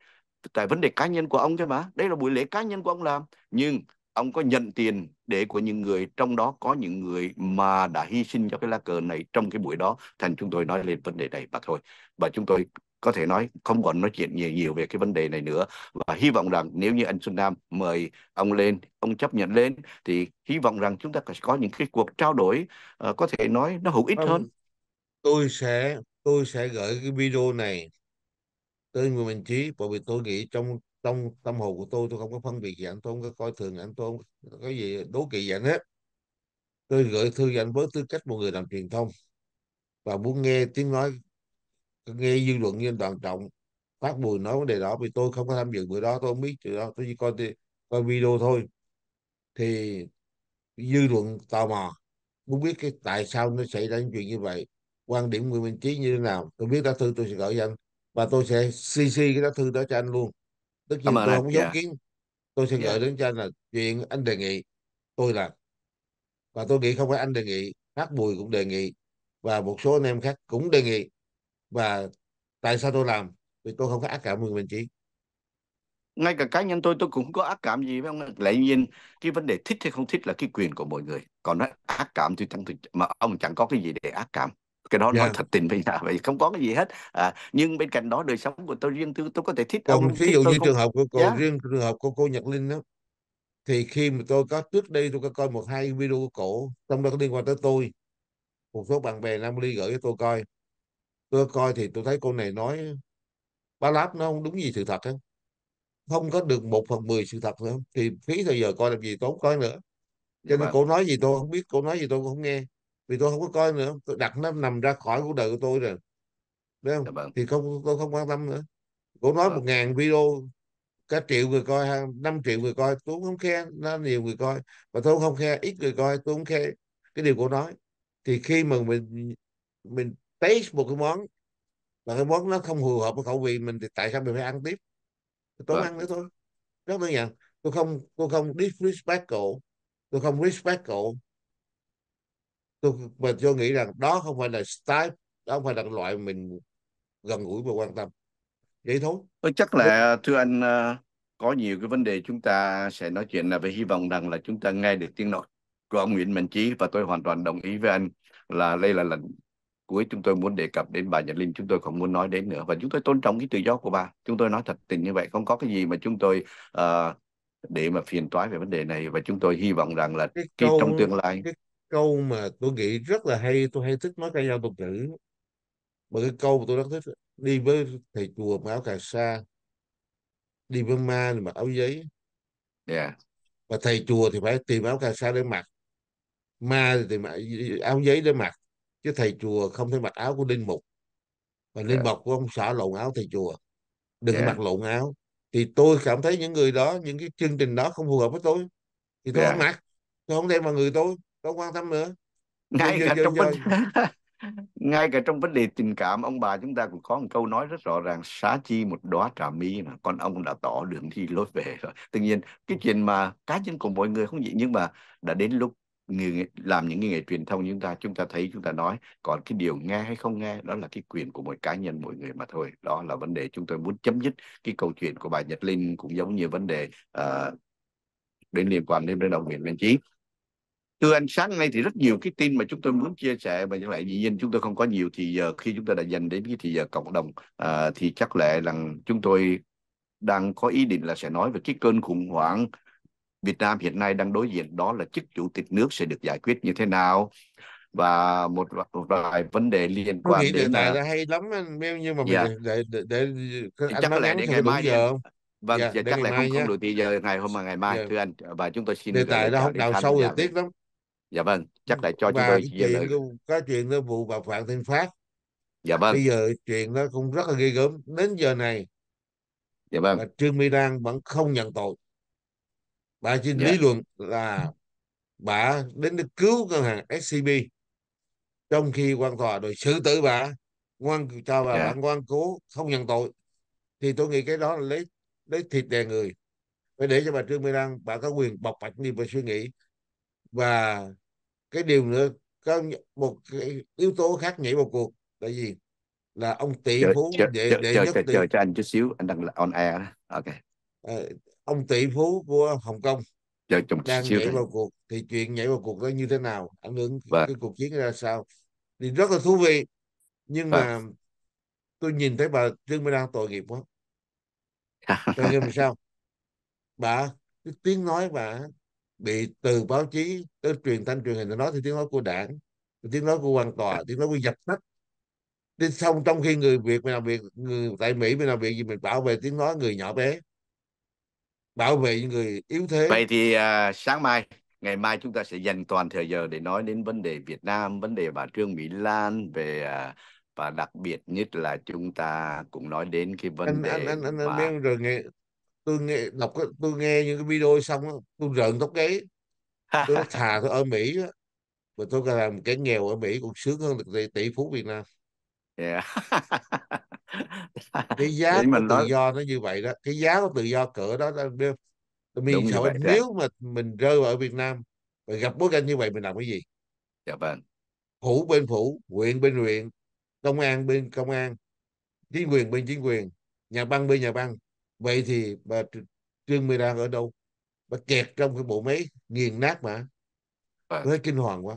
tại vấn đề cá nhân của ông thôi mà đây là buổi lễ cá nhân của ông làm nhưng ông có nhận tiền để của những người trong đó có những người mà đã hy sinh cho cái lá cờ này trong cái buổi đó thành chúng tôi nói lên vấn đề này mà thôi và chúng tôi có thể nói không còn nói chuyện nhiều, nhiều về cái vấn đề này nữa và hy vọng rằng nếu như anh Xuân Nam mời ông lên ông chấp nhận lên thì hy vọng rằng chúng ta sẽ có những cái cuộc trao đổi uh, có thể nói nó hữu ích hơn vâng. tôi sẽ tôi sẽ gửi cái video này tới người mình trí bởi vì tôi nghĩ trong trong tâm hồn của tôi tôi không có phân biệt gì anh tôi không có coi thường anh tôi không có gì đố kỵ gì anh hết tôi gửi thư với anh với tư cách một người làm truyền thông và muốn nghe tiếng nói nghe dư luận như Toàn Trọng phát Bùi nói vấn đề đó vì tôi không có tham dự bữa đó tôi không biết chuyện đó tôi chỉ coi coi video thôi thì dư luận tò mò muốn biết cái tại sao nó xảy ra những chuyện như vậy quan điểm của Minh Trí như thế nào tôi biết lá thư tôi sẽ gửi anh và tôi sẽ cc cái lá thư đó cho anh luôn tất nhiên tôi anh. không dạ. giấu kiến tôi sẽ yeah. gửi dạ. đến cho anh là chuyện anh đề nghị tôi làm và tôi nghĩ không phải anh đề nghị hát bùi cũng đề nghị và một số anh em khác cũng đề nghị và tại sao tôi làm vì tôi không có ác cảm Nguyễn mình Chiến ngay cả cá nhân tôi tôi cũng có ác cảm gì phải không Lại nhiên cái vấn đề thích hay không thích là cái quyền của mọi người còn nói ác cảm thì chẳng mà ông chẳng có cái gì để ác cảm cái đó yeah. nói dạ. thật tình với nhà vậy không có cái gì hết à, nhưng bên cạnh đó đời sống của tôi riêng tư tôi có thể thích còn ví dụ như không... trường hợp của cô yeah. Dạ. riêng trường hợp của cô Nhật Linh đó thì khi mà tôi có trước đây tôi có coi một hai video của cổ trong đó có liên quan tới tôi một số bạn bè Nam Ly gửi cho tôi coi tôi coi thì tôi thấy con này nói ba láp nó không đúng gì sự thật không không có được một phần mười sự thật nữa thì phí thời giờ coi làm gì tốn coi nữa cho dạ nên vâng. cô nói gì tôi không biết cô nói gì tôi cũng không nghe vì tôi không có coi nữa tôi đặt nó nằm ra khỏi cuộc đời của tôi rồi đúng không dạ vâng. thì không tôi không quan tâm nữa cô nói vâng. một ngàn video cả triệu người coi năm triệu người coi tôi không khe nó nhiều người coi và tôi không khe ít người coi tôi không khe cái điều cô nói thì khi mà mình mình taste một cái món và cái món nó không phù hợp với khẩu vị mình thì tại sao mình phải ăn tiếp tôi vâng. ăn nữa thôi rất đơn giản tôi không tôi không disrespect cậu tôi không respect cậu tôi mình tôi nghĩ rằng đó không phải là style đó không phải là loại mình gần gũi và quan tâm vậy thôi ừ, chắc là thưa anh ờ, có nhiều cái vấn đề chúng ta sẽ nói chuyện là về hy vọng rằng là chúng ta nghe được tiếng nói của ông Nguyễn Mạnh Chí và tôi hoàn toàn đồng ý với anh là đây là lần cuối chúng tôi muốn đề cập đến bà Nhật Linh chúng tôi không muốn nói đến nữa và chúng tôi tôn trọng cái tự do của bà chúng tôi nói thật tình như vậy không có cái gì mà chúng tôi uh, để mà phiền toái về vấn đề này và chúng tôi hy vọng rằng là cái câu, trong tương lai cái câu mà tôi nghĩ rất là hay tôi hay thích nói ca dao tục ngữ mà cái câu mà tôi rất thích đi với thầy chùa mặc áo cà sa đi với ma thì mặc áo giấy yeah. và thầy chùa thì phải tìm áo cà sa để mặc ma thì tìm áo giấy để mặc chứ thầy chùa không thể mặc áo của linh mục và linh dạ. mục cũng không xả lộn áo thầy chùa đừng yeah. Dạ. mặc lộn áo thì tôi cảm thấy những người đó những cái chương trình đó không phù hợp với tôi thì tôi yeah. Dạ. không mặc tôi không đem vào người tôi tôi không quan tâm nữa ngay cả trong vấn... (laughs) ngay cả trong vấn đề tình cảm ông bà chúng ta cũng có một câu nói rất rõ ràng xá chi một đóa trà mi mà con ông đã tỏ đường đi lối về rồi tự nhiên cái ừ. chuyện mà cá nhân của mọi người không vậy nhưng mà đã đến lúc người làm những nghề truyền thông chúng ta chúng ta thấy chúng ta nói còn cái điều nghe hay không nghe đó là cái quyền của mỗi cá nhân mỗi người mà thôi đó là vấn đề chúng tôi muốn chấm dứt cái câu chuyện của bà Nhật Linh cũng giống như vấn đề uh, đến liên quan đến đồng Nguyễn Văn Chí thưa anh sáng nay thì rất nhiều cái tin mà chúng tôi muốn chia sẻ và lại dĩ nhiên chúng tôi không có nhiều thì giờ khi chúng tôi đã dành đến cái thì giờ cộng đồng uh, thì chắc lẽ rằng chúng tôi đang có ý định là sẽ nói về cái cơn khủng hoảng Việt Nam hiện nay đang đối diện đó là chức chủ tịch nước sẽ được giải quyết như thế nào và một vài vấn đề liên quan nghĩ đến này à, là hay lắm anh Mel nhưng mà yeah. mình dạ. để để, để anh chắc có lẽ đến ngày mai giờ không? vâng dạ, dạ chắc là không, không được thì giờ ngày hôm mà ngày mai dạ. thưa anh và chúng tôi xin đề tài đó không đào sâu thì tiếc lắm dạ vâng chắc là cho và chúng tôi chuyện lời. có chuyện đó vụ bà Phạm Thanh Phát dạ vâng bây giờ chuyện đó cũng rất là ghê gớm đến giờ này dạ vâng Trương Mỹ Lan vẫn không nhận tội bà trên yeah. Dạ. lý luận là bà đến để cứu ngân hàng scb trong khi quan tòa rồi xử tử bà ngoan cho bà yeah. Dạ. ngoan cố không nhận tội thì tôi nghĩ cái đó là lấy lấy thịt đè người phải để cho bà trương mỹ lan bà có quyền bộc bạch đi và suy nghĩ và cái điều nữa có một cái yếu tố khác nhảy vào cuộc là gì là ông tỷ phú chờ, để chờ, để chờ, nhất chờ, chờ cho anh chút xíu anh đang on air ok ờ, ông tỷ phú của Hồng Kông dạ, trong đang nhảy vào cuộc thì chuyện nhảy vào cuộc đó như thế nào ảnh hưởng và... cái cuộc chiến ra sao thì rất là thú vị nhưng và... mà tôi nhìn thấy bà Trương Mỹ Lan tội nghiệp quá (laughs) tội nghiệp sao bà cái tiếng nói bà bị từ báo chí tới truyền thanh truyền hình nói thì tiếng nói của đảng tiếng nói của hoàn toàn, dạ. tiếng nói của dập tắt thế xong trong khi người việt mình làm việc người tại mỹ mình làm việc gì mình bảo vệ tiếng nói người nhỏ bé bảo vệ những người yếu thế vậy thì à, sáng mai ngày mai chúng ta sẽ dành toàn thời giờ để nói đến vấn đề Việt Nam vấn đề bà Trương Mỹ Lan về à, và đặc biệt nhất là chúng ta cũng nói đến cái vấn anh, đề anh anh anh, anh, mà... anh rồi nghe tôi nghe đọc tôi nghe những cái video xong tôi rợn tóc gáy (laughs) tôi thà tôi ở Mỹ và tôi làm cái nghèo ở Mỹ còn sướng hơn được tỷ phú Việt Nam yeah. (laughs) cái giá của mình tự nói... do nó như vậy đó cái giá của tự do cửa đó mình sợ nếu mà mình rơi vào Việt Nam và gặp bối cảnh như vậy mình làm cái gì dạ vâng phủ bên phủ huyện bên huyện công an bên công an chính quyền bên chính quyền nhà băng bên nhà băng vậy thì bà trương mỹ đang ở đâu bà kẹt trong cái bộ máy nghiền nát mà vâng. thấy kinh hoàng quá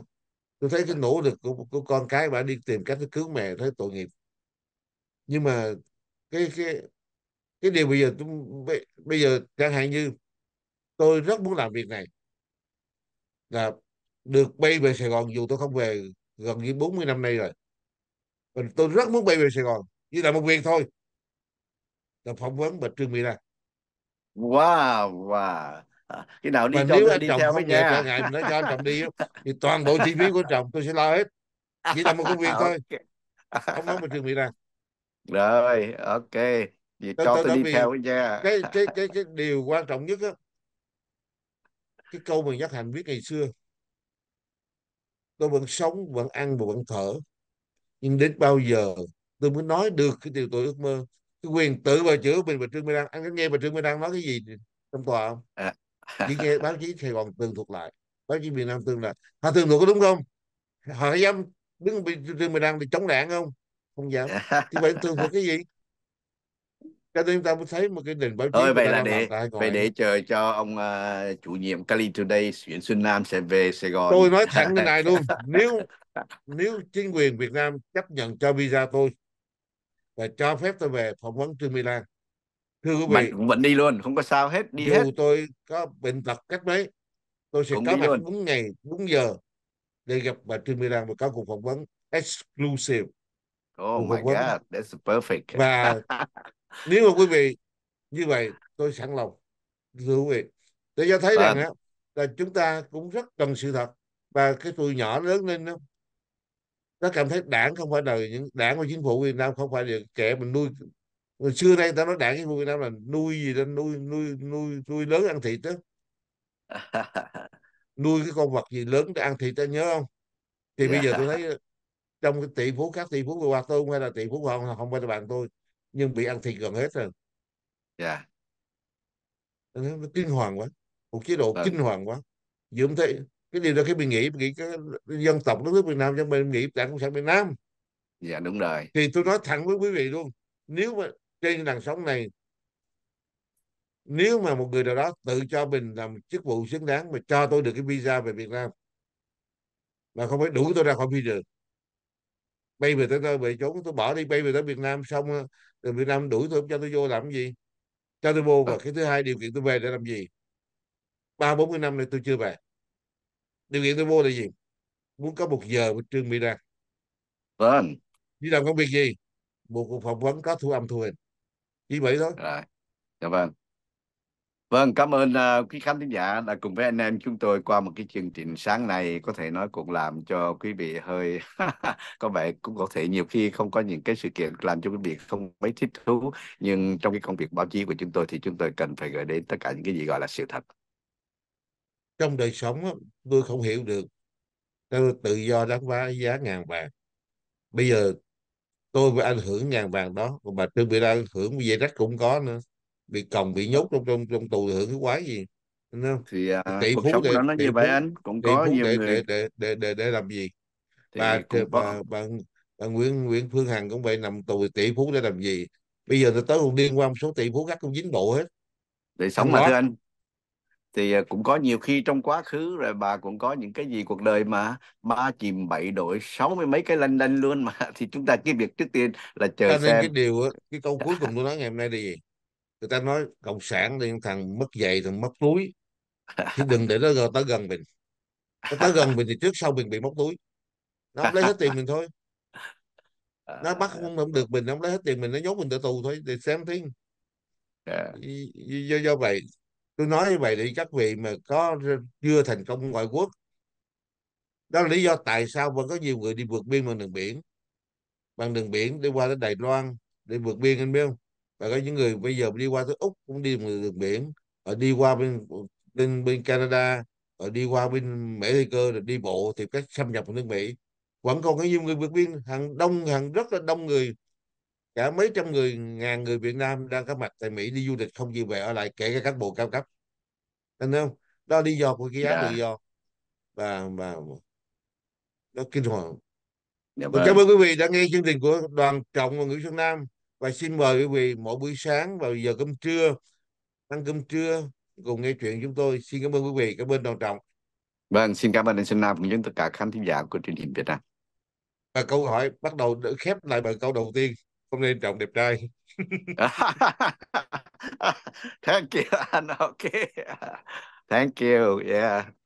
tôi thấy cái nỗ lực của, của con cái bà đi tìm cách cứu mẹ thấy tội nghiệp nhưng mà cái cái cái điều bây giờ tôi, bây giờ chẳng hạn như tôi rất muốn làm việc này là được bay về Sài Gòn dù tôi không về gần như 40 năm nay rồi mình tôi rất muốn bay về Sài Gòn như là một việc thôi là phỏng vấn bà Trương Mỹ Lan wow wow (laughs) khi nào đi mà cho nếu anh đi chồng theo không về cả ngày mình nói cho anh chồng đi thì toàn bộ chi phí của chồng tôi sẽ lo hết chỉ là một công việc (laughs) thôi không nói một trường việc nào (laughs) rồi ok vậy cho tôi, tôi đi theo cái nha cái cái cái cái điều quan trọng nhất á cái câu mà giác hạnh viết ngày xưa tôi vẫn sống vẫn ăn và vẫn thở nhưng đến bao giờ tôi mới nói được cái điều tôi ước mơ cái quyền tự và chữa mình và trương mỹ đăng anh có nghe bà trương mỹ đăng nói cái gì trong tòa không à, chỉ nghe báo chí Sài Gòn tường thuật lại báo chí miền Nam tương là họ tường thuật có đúng không họ dám đứng trên miền Nam để chống đảng không không dám thì vậy tường thuật cái gì cho nên ta mới thấy một cái nền báo chí Thôi, vậy là để vậy để chờ cho ông uh, chủ nhiệm Cali Today Nguyễn Xuân Nam sẽ về Sài Gòn tôi nói thẳng như này luôn (laughs) nếu nếu chính quyền Việt Nam chấp nhận cho visa tôi và cho phép tôi về phỏng vấn trương Mỹ Lan thưa quý vị cũng vẫn đi luôn không có sao hết đi dù hết tôi có bệnh tật cách mấy tôi sẽ cũng có mặt đúng ngày đúng giờ để gặp bà Trương Mỹ Lan và có cuộc phỏng vấn exclusive oh my god that's perfect và (laughs) nếu mà quý vị như vậy tôi sẵn lòng thưa quý vị để cho thấy và... rằng vâng. là chúng ta cũng rất cần sự thật và cái tuổi nhỏ lớn lên đó, nó cảm thấy đảng không phải là những đảng và chính phủ Việt Nam không phải là kẻ mình nuôi rồi xưa nay ta nói đảng với Việt Nam là nuôi gì đó nuôi nuôi nuôi nuôi lớn ăn thịt đó (laughs) nuôi cái con vật gì lớn để ăn thịt ta nhớ không thì bây giờ tôi dạ. thấy ờ, trong cái tỷ phú các tỷ phú của tôi không hay là tỷ phú không họ không phải là bạn tôi nhưng bị ăn thịt gần hết rồi dạ yeah. nó kinh hoàng quá một chế độ vâng. kinh hoàng quá giờ không thấy cái điều đó khi mình nghĩ mình nghĩ cái dân tộc đất nước Việt Nam cho mình nghĩ đảng cộng sản Việt Nam dạ đúng rồi thì tôi nói thẳng với quý vị luôn nếu mà trên làn sóng này nếu mà một người nào đó tự cho mình làm chức vụ xứng đáng mà cho tôi được cái visa về Việt Nam mà không phải đuổi tôi ra khỏi phi trường bay về tới tôi về trốn tôi bỏ đi bay về tới Việt Nam xong ờ, từ Việt Nam đuổi tôi cho tôi vô làm gì cho tôi vô và ờ. cái thứ hai điều kiện tôi về để làm gì ba bốn mươi năm này tôi chưa về điều kiện tôi vô là gì muốn có một giờ với Trương Mỹ Lan vâng đi làm công việc gì một cuộc phỏng vấn có thu âm thu hình như vậy thôi rồi dạ vâng vâng cảm ơn uh, quý khán thính giả đã cùng với anh em chúng tôi qua một cái chương trình sáng nay có thể nói cũng làm cho quý vị hơi (laughs) có vẻ cũng có thể nhiều khi không có những cái sự kiện làm cho quý vị không mấy thích thú nhưng trong cái công việc báo chí của chúng tôi thì chúng tôi cần phải gửi đến tất cả những cái gì gọi là sự thật trong đời sống tôi không hiểu được tự do đáng giá ngàn vàng bây giờ tôi bị ảnh hưởng ngàn vàng đó còn bà trương bị ảnh hưởng vì dây rách cũng có nữa bị còng bị nhốt trong trong trong tù hưởng cái quái gì không? thì uh, tỷ phú để, nó như vậy anh cũng có nhiều để, người để, để để để để làm gì thì bà, bà, bà, bà bà Nguyễn Nguyễn Phương Hằng cũng vậy nằm tù tỷ phú để làm gì bây giờ tôi tới còn liên quan một số tỷ phú khác cũng dính bộ hết để sống mà thưa anh thì à, cũng có nhiều khi trong quá khứ rồi bà cũng có những cái gì cuộc đời mà ba chìm bảy đổi sáu mươi mấy cái lanh đanh luôn mà (laughs) thì chúng ta cái việc trước tiên là chờ ta xem cái điều cái câu cuối cùng tôi (laughs) nói ngày hôm nay là gì người ta nói cộng sản thì thằng mất giày thằng mất túi thì đừng để nó gần tới gần mình nó tới gần mình thì trước sau mình bị mất túi nó không lấy hết tiền mình thôi nó bắt (laughs) không, không được mình nó không lấy hết tiền mình nó nhốt mình tại tù thôi để xem tiếng à. do do vậy tôi nói như vậy để các vị mà có chưa thành công ngoại quốc đó là lý do tại sao vẫn có nhiều người đi vượt biên bằng đường biển bằng đường biển đi qua tới Đài Loan để vượt biên anh biết không và có những người bây giờ đi qua tới Úc cũng đi bằng đường biển ở đi qua bên bên bên Canada ở đi qua bên Mỹ cơ rồi đi bộ thì cách xâm nhập vào nước Mỹ vẫn còn có nhiều người vượt biên hàng đông hàng rất là đông người cả mấy trăm người ngàn người Việt Nam đang có mặt tại Mỹ đi du lịch không gì về ở lại kể cả cán bộ cao cấp anh không đó lý do của cái dạ. giá yeah. lý do và và đó kinh hoàng yeah, dạ cảm vâng. ơn quý vị đã nghe chương trình của đoàn trọng và Nguyễn Xuân Nam và xin mời quý vị mỗi buổi sáng vào giờ cơm trưa ăn cơm trưa cùng nghe chuyện chúng tôi xin cảm ơn quý vị cảm ơn đoàn trọng vâng xin cảm ơn anh Xuân Nam cũng những tất cả khán thính giả của truyền hình Việt Nam và câu hỏi bắt đầu khép lại bằng câu đầu tiên không nên trọng đẹp trai (laughs) thank you anh ok thank you yeah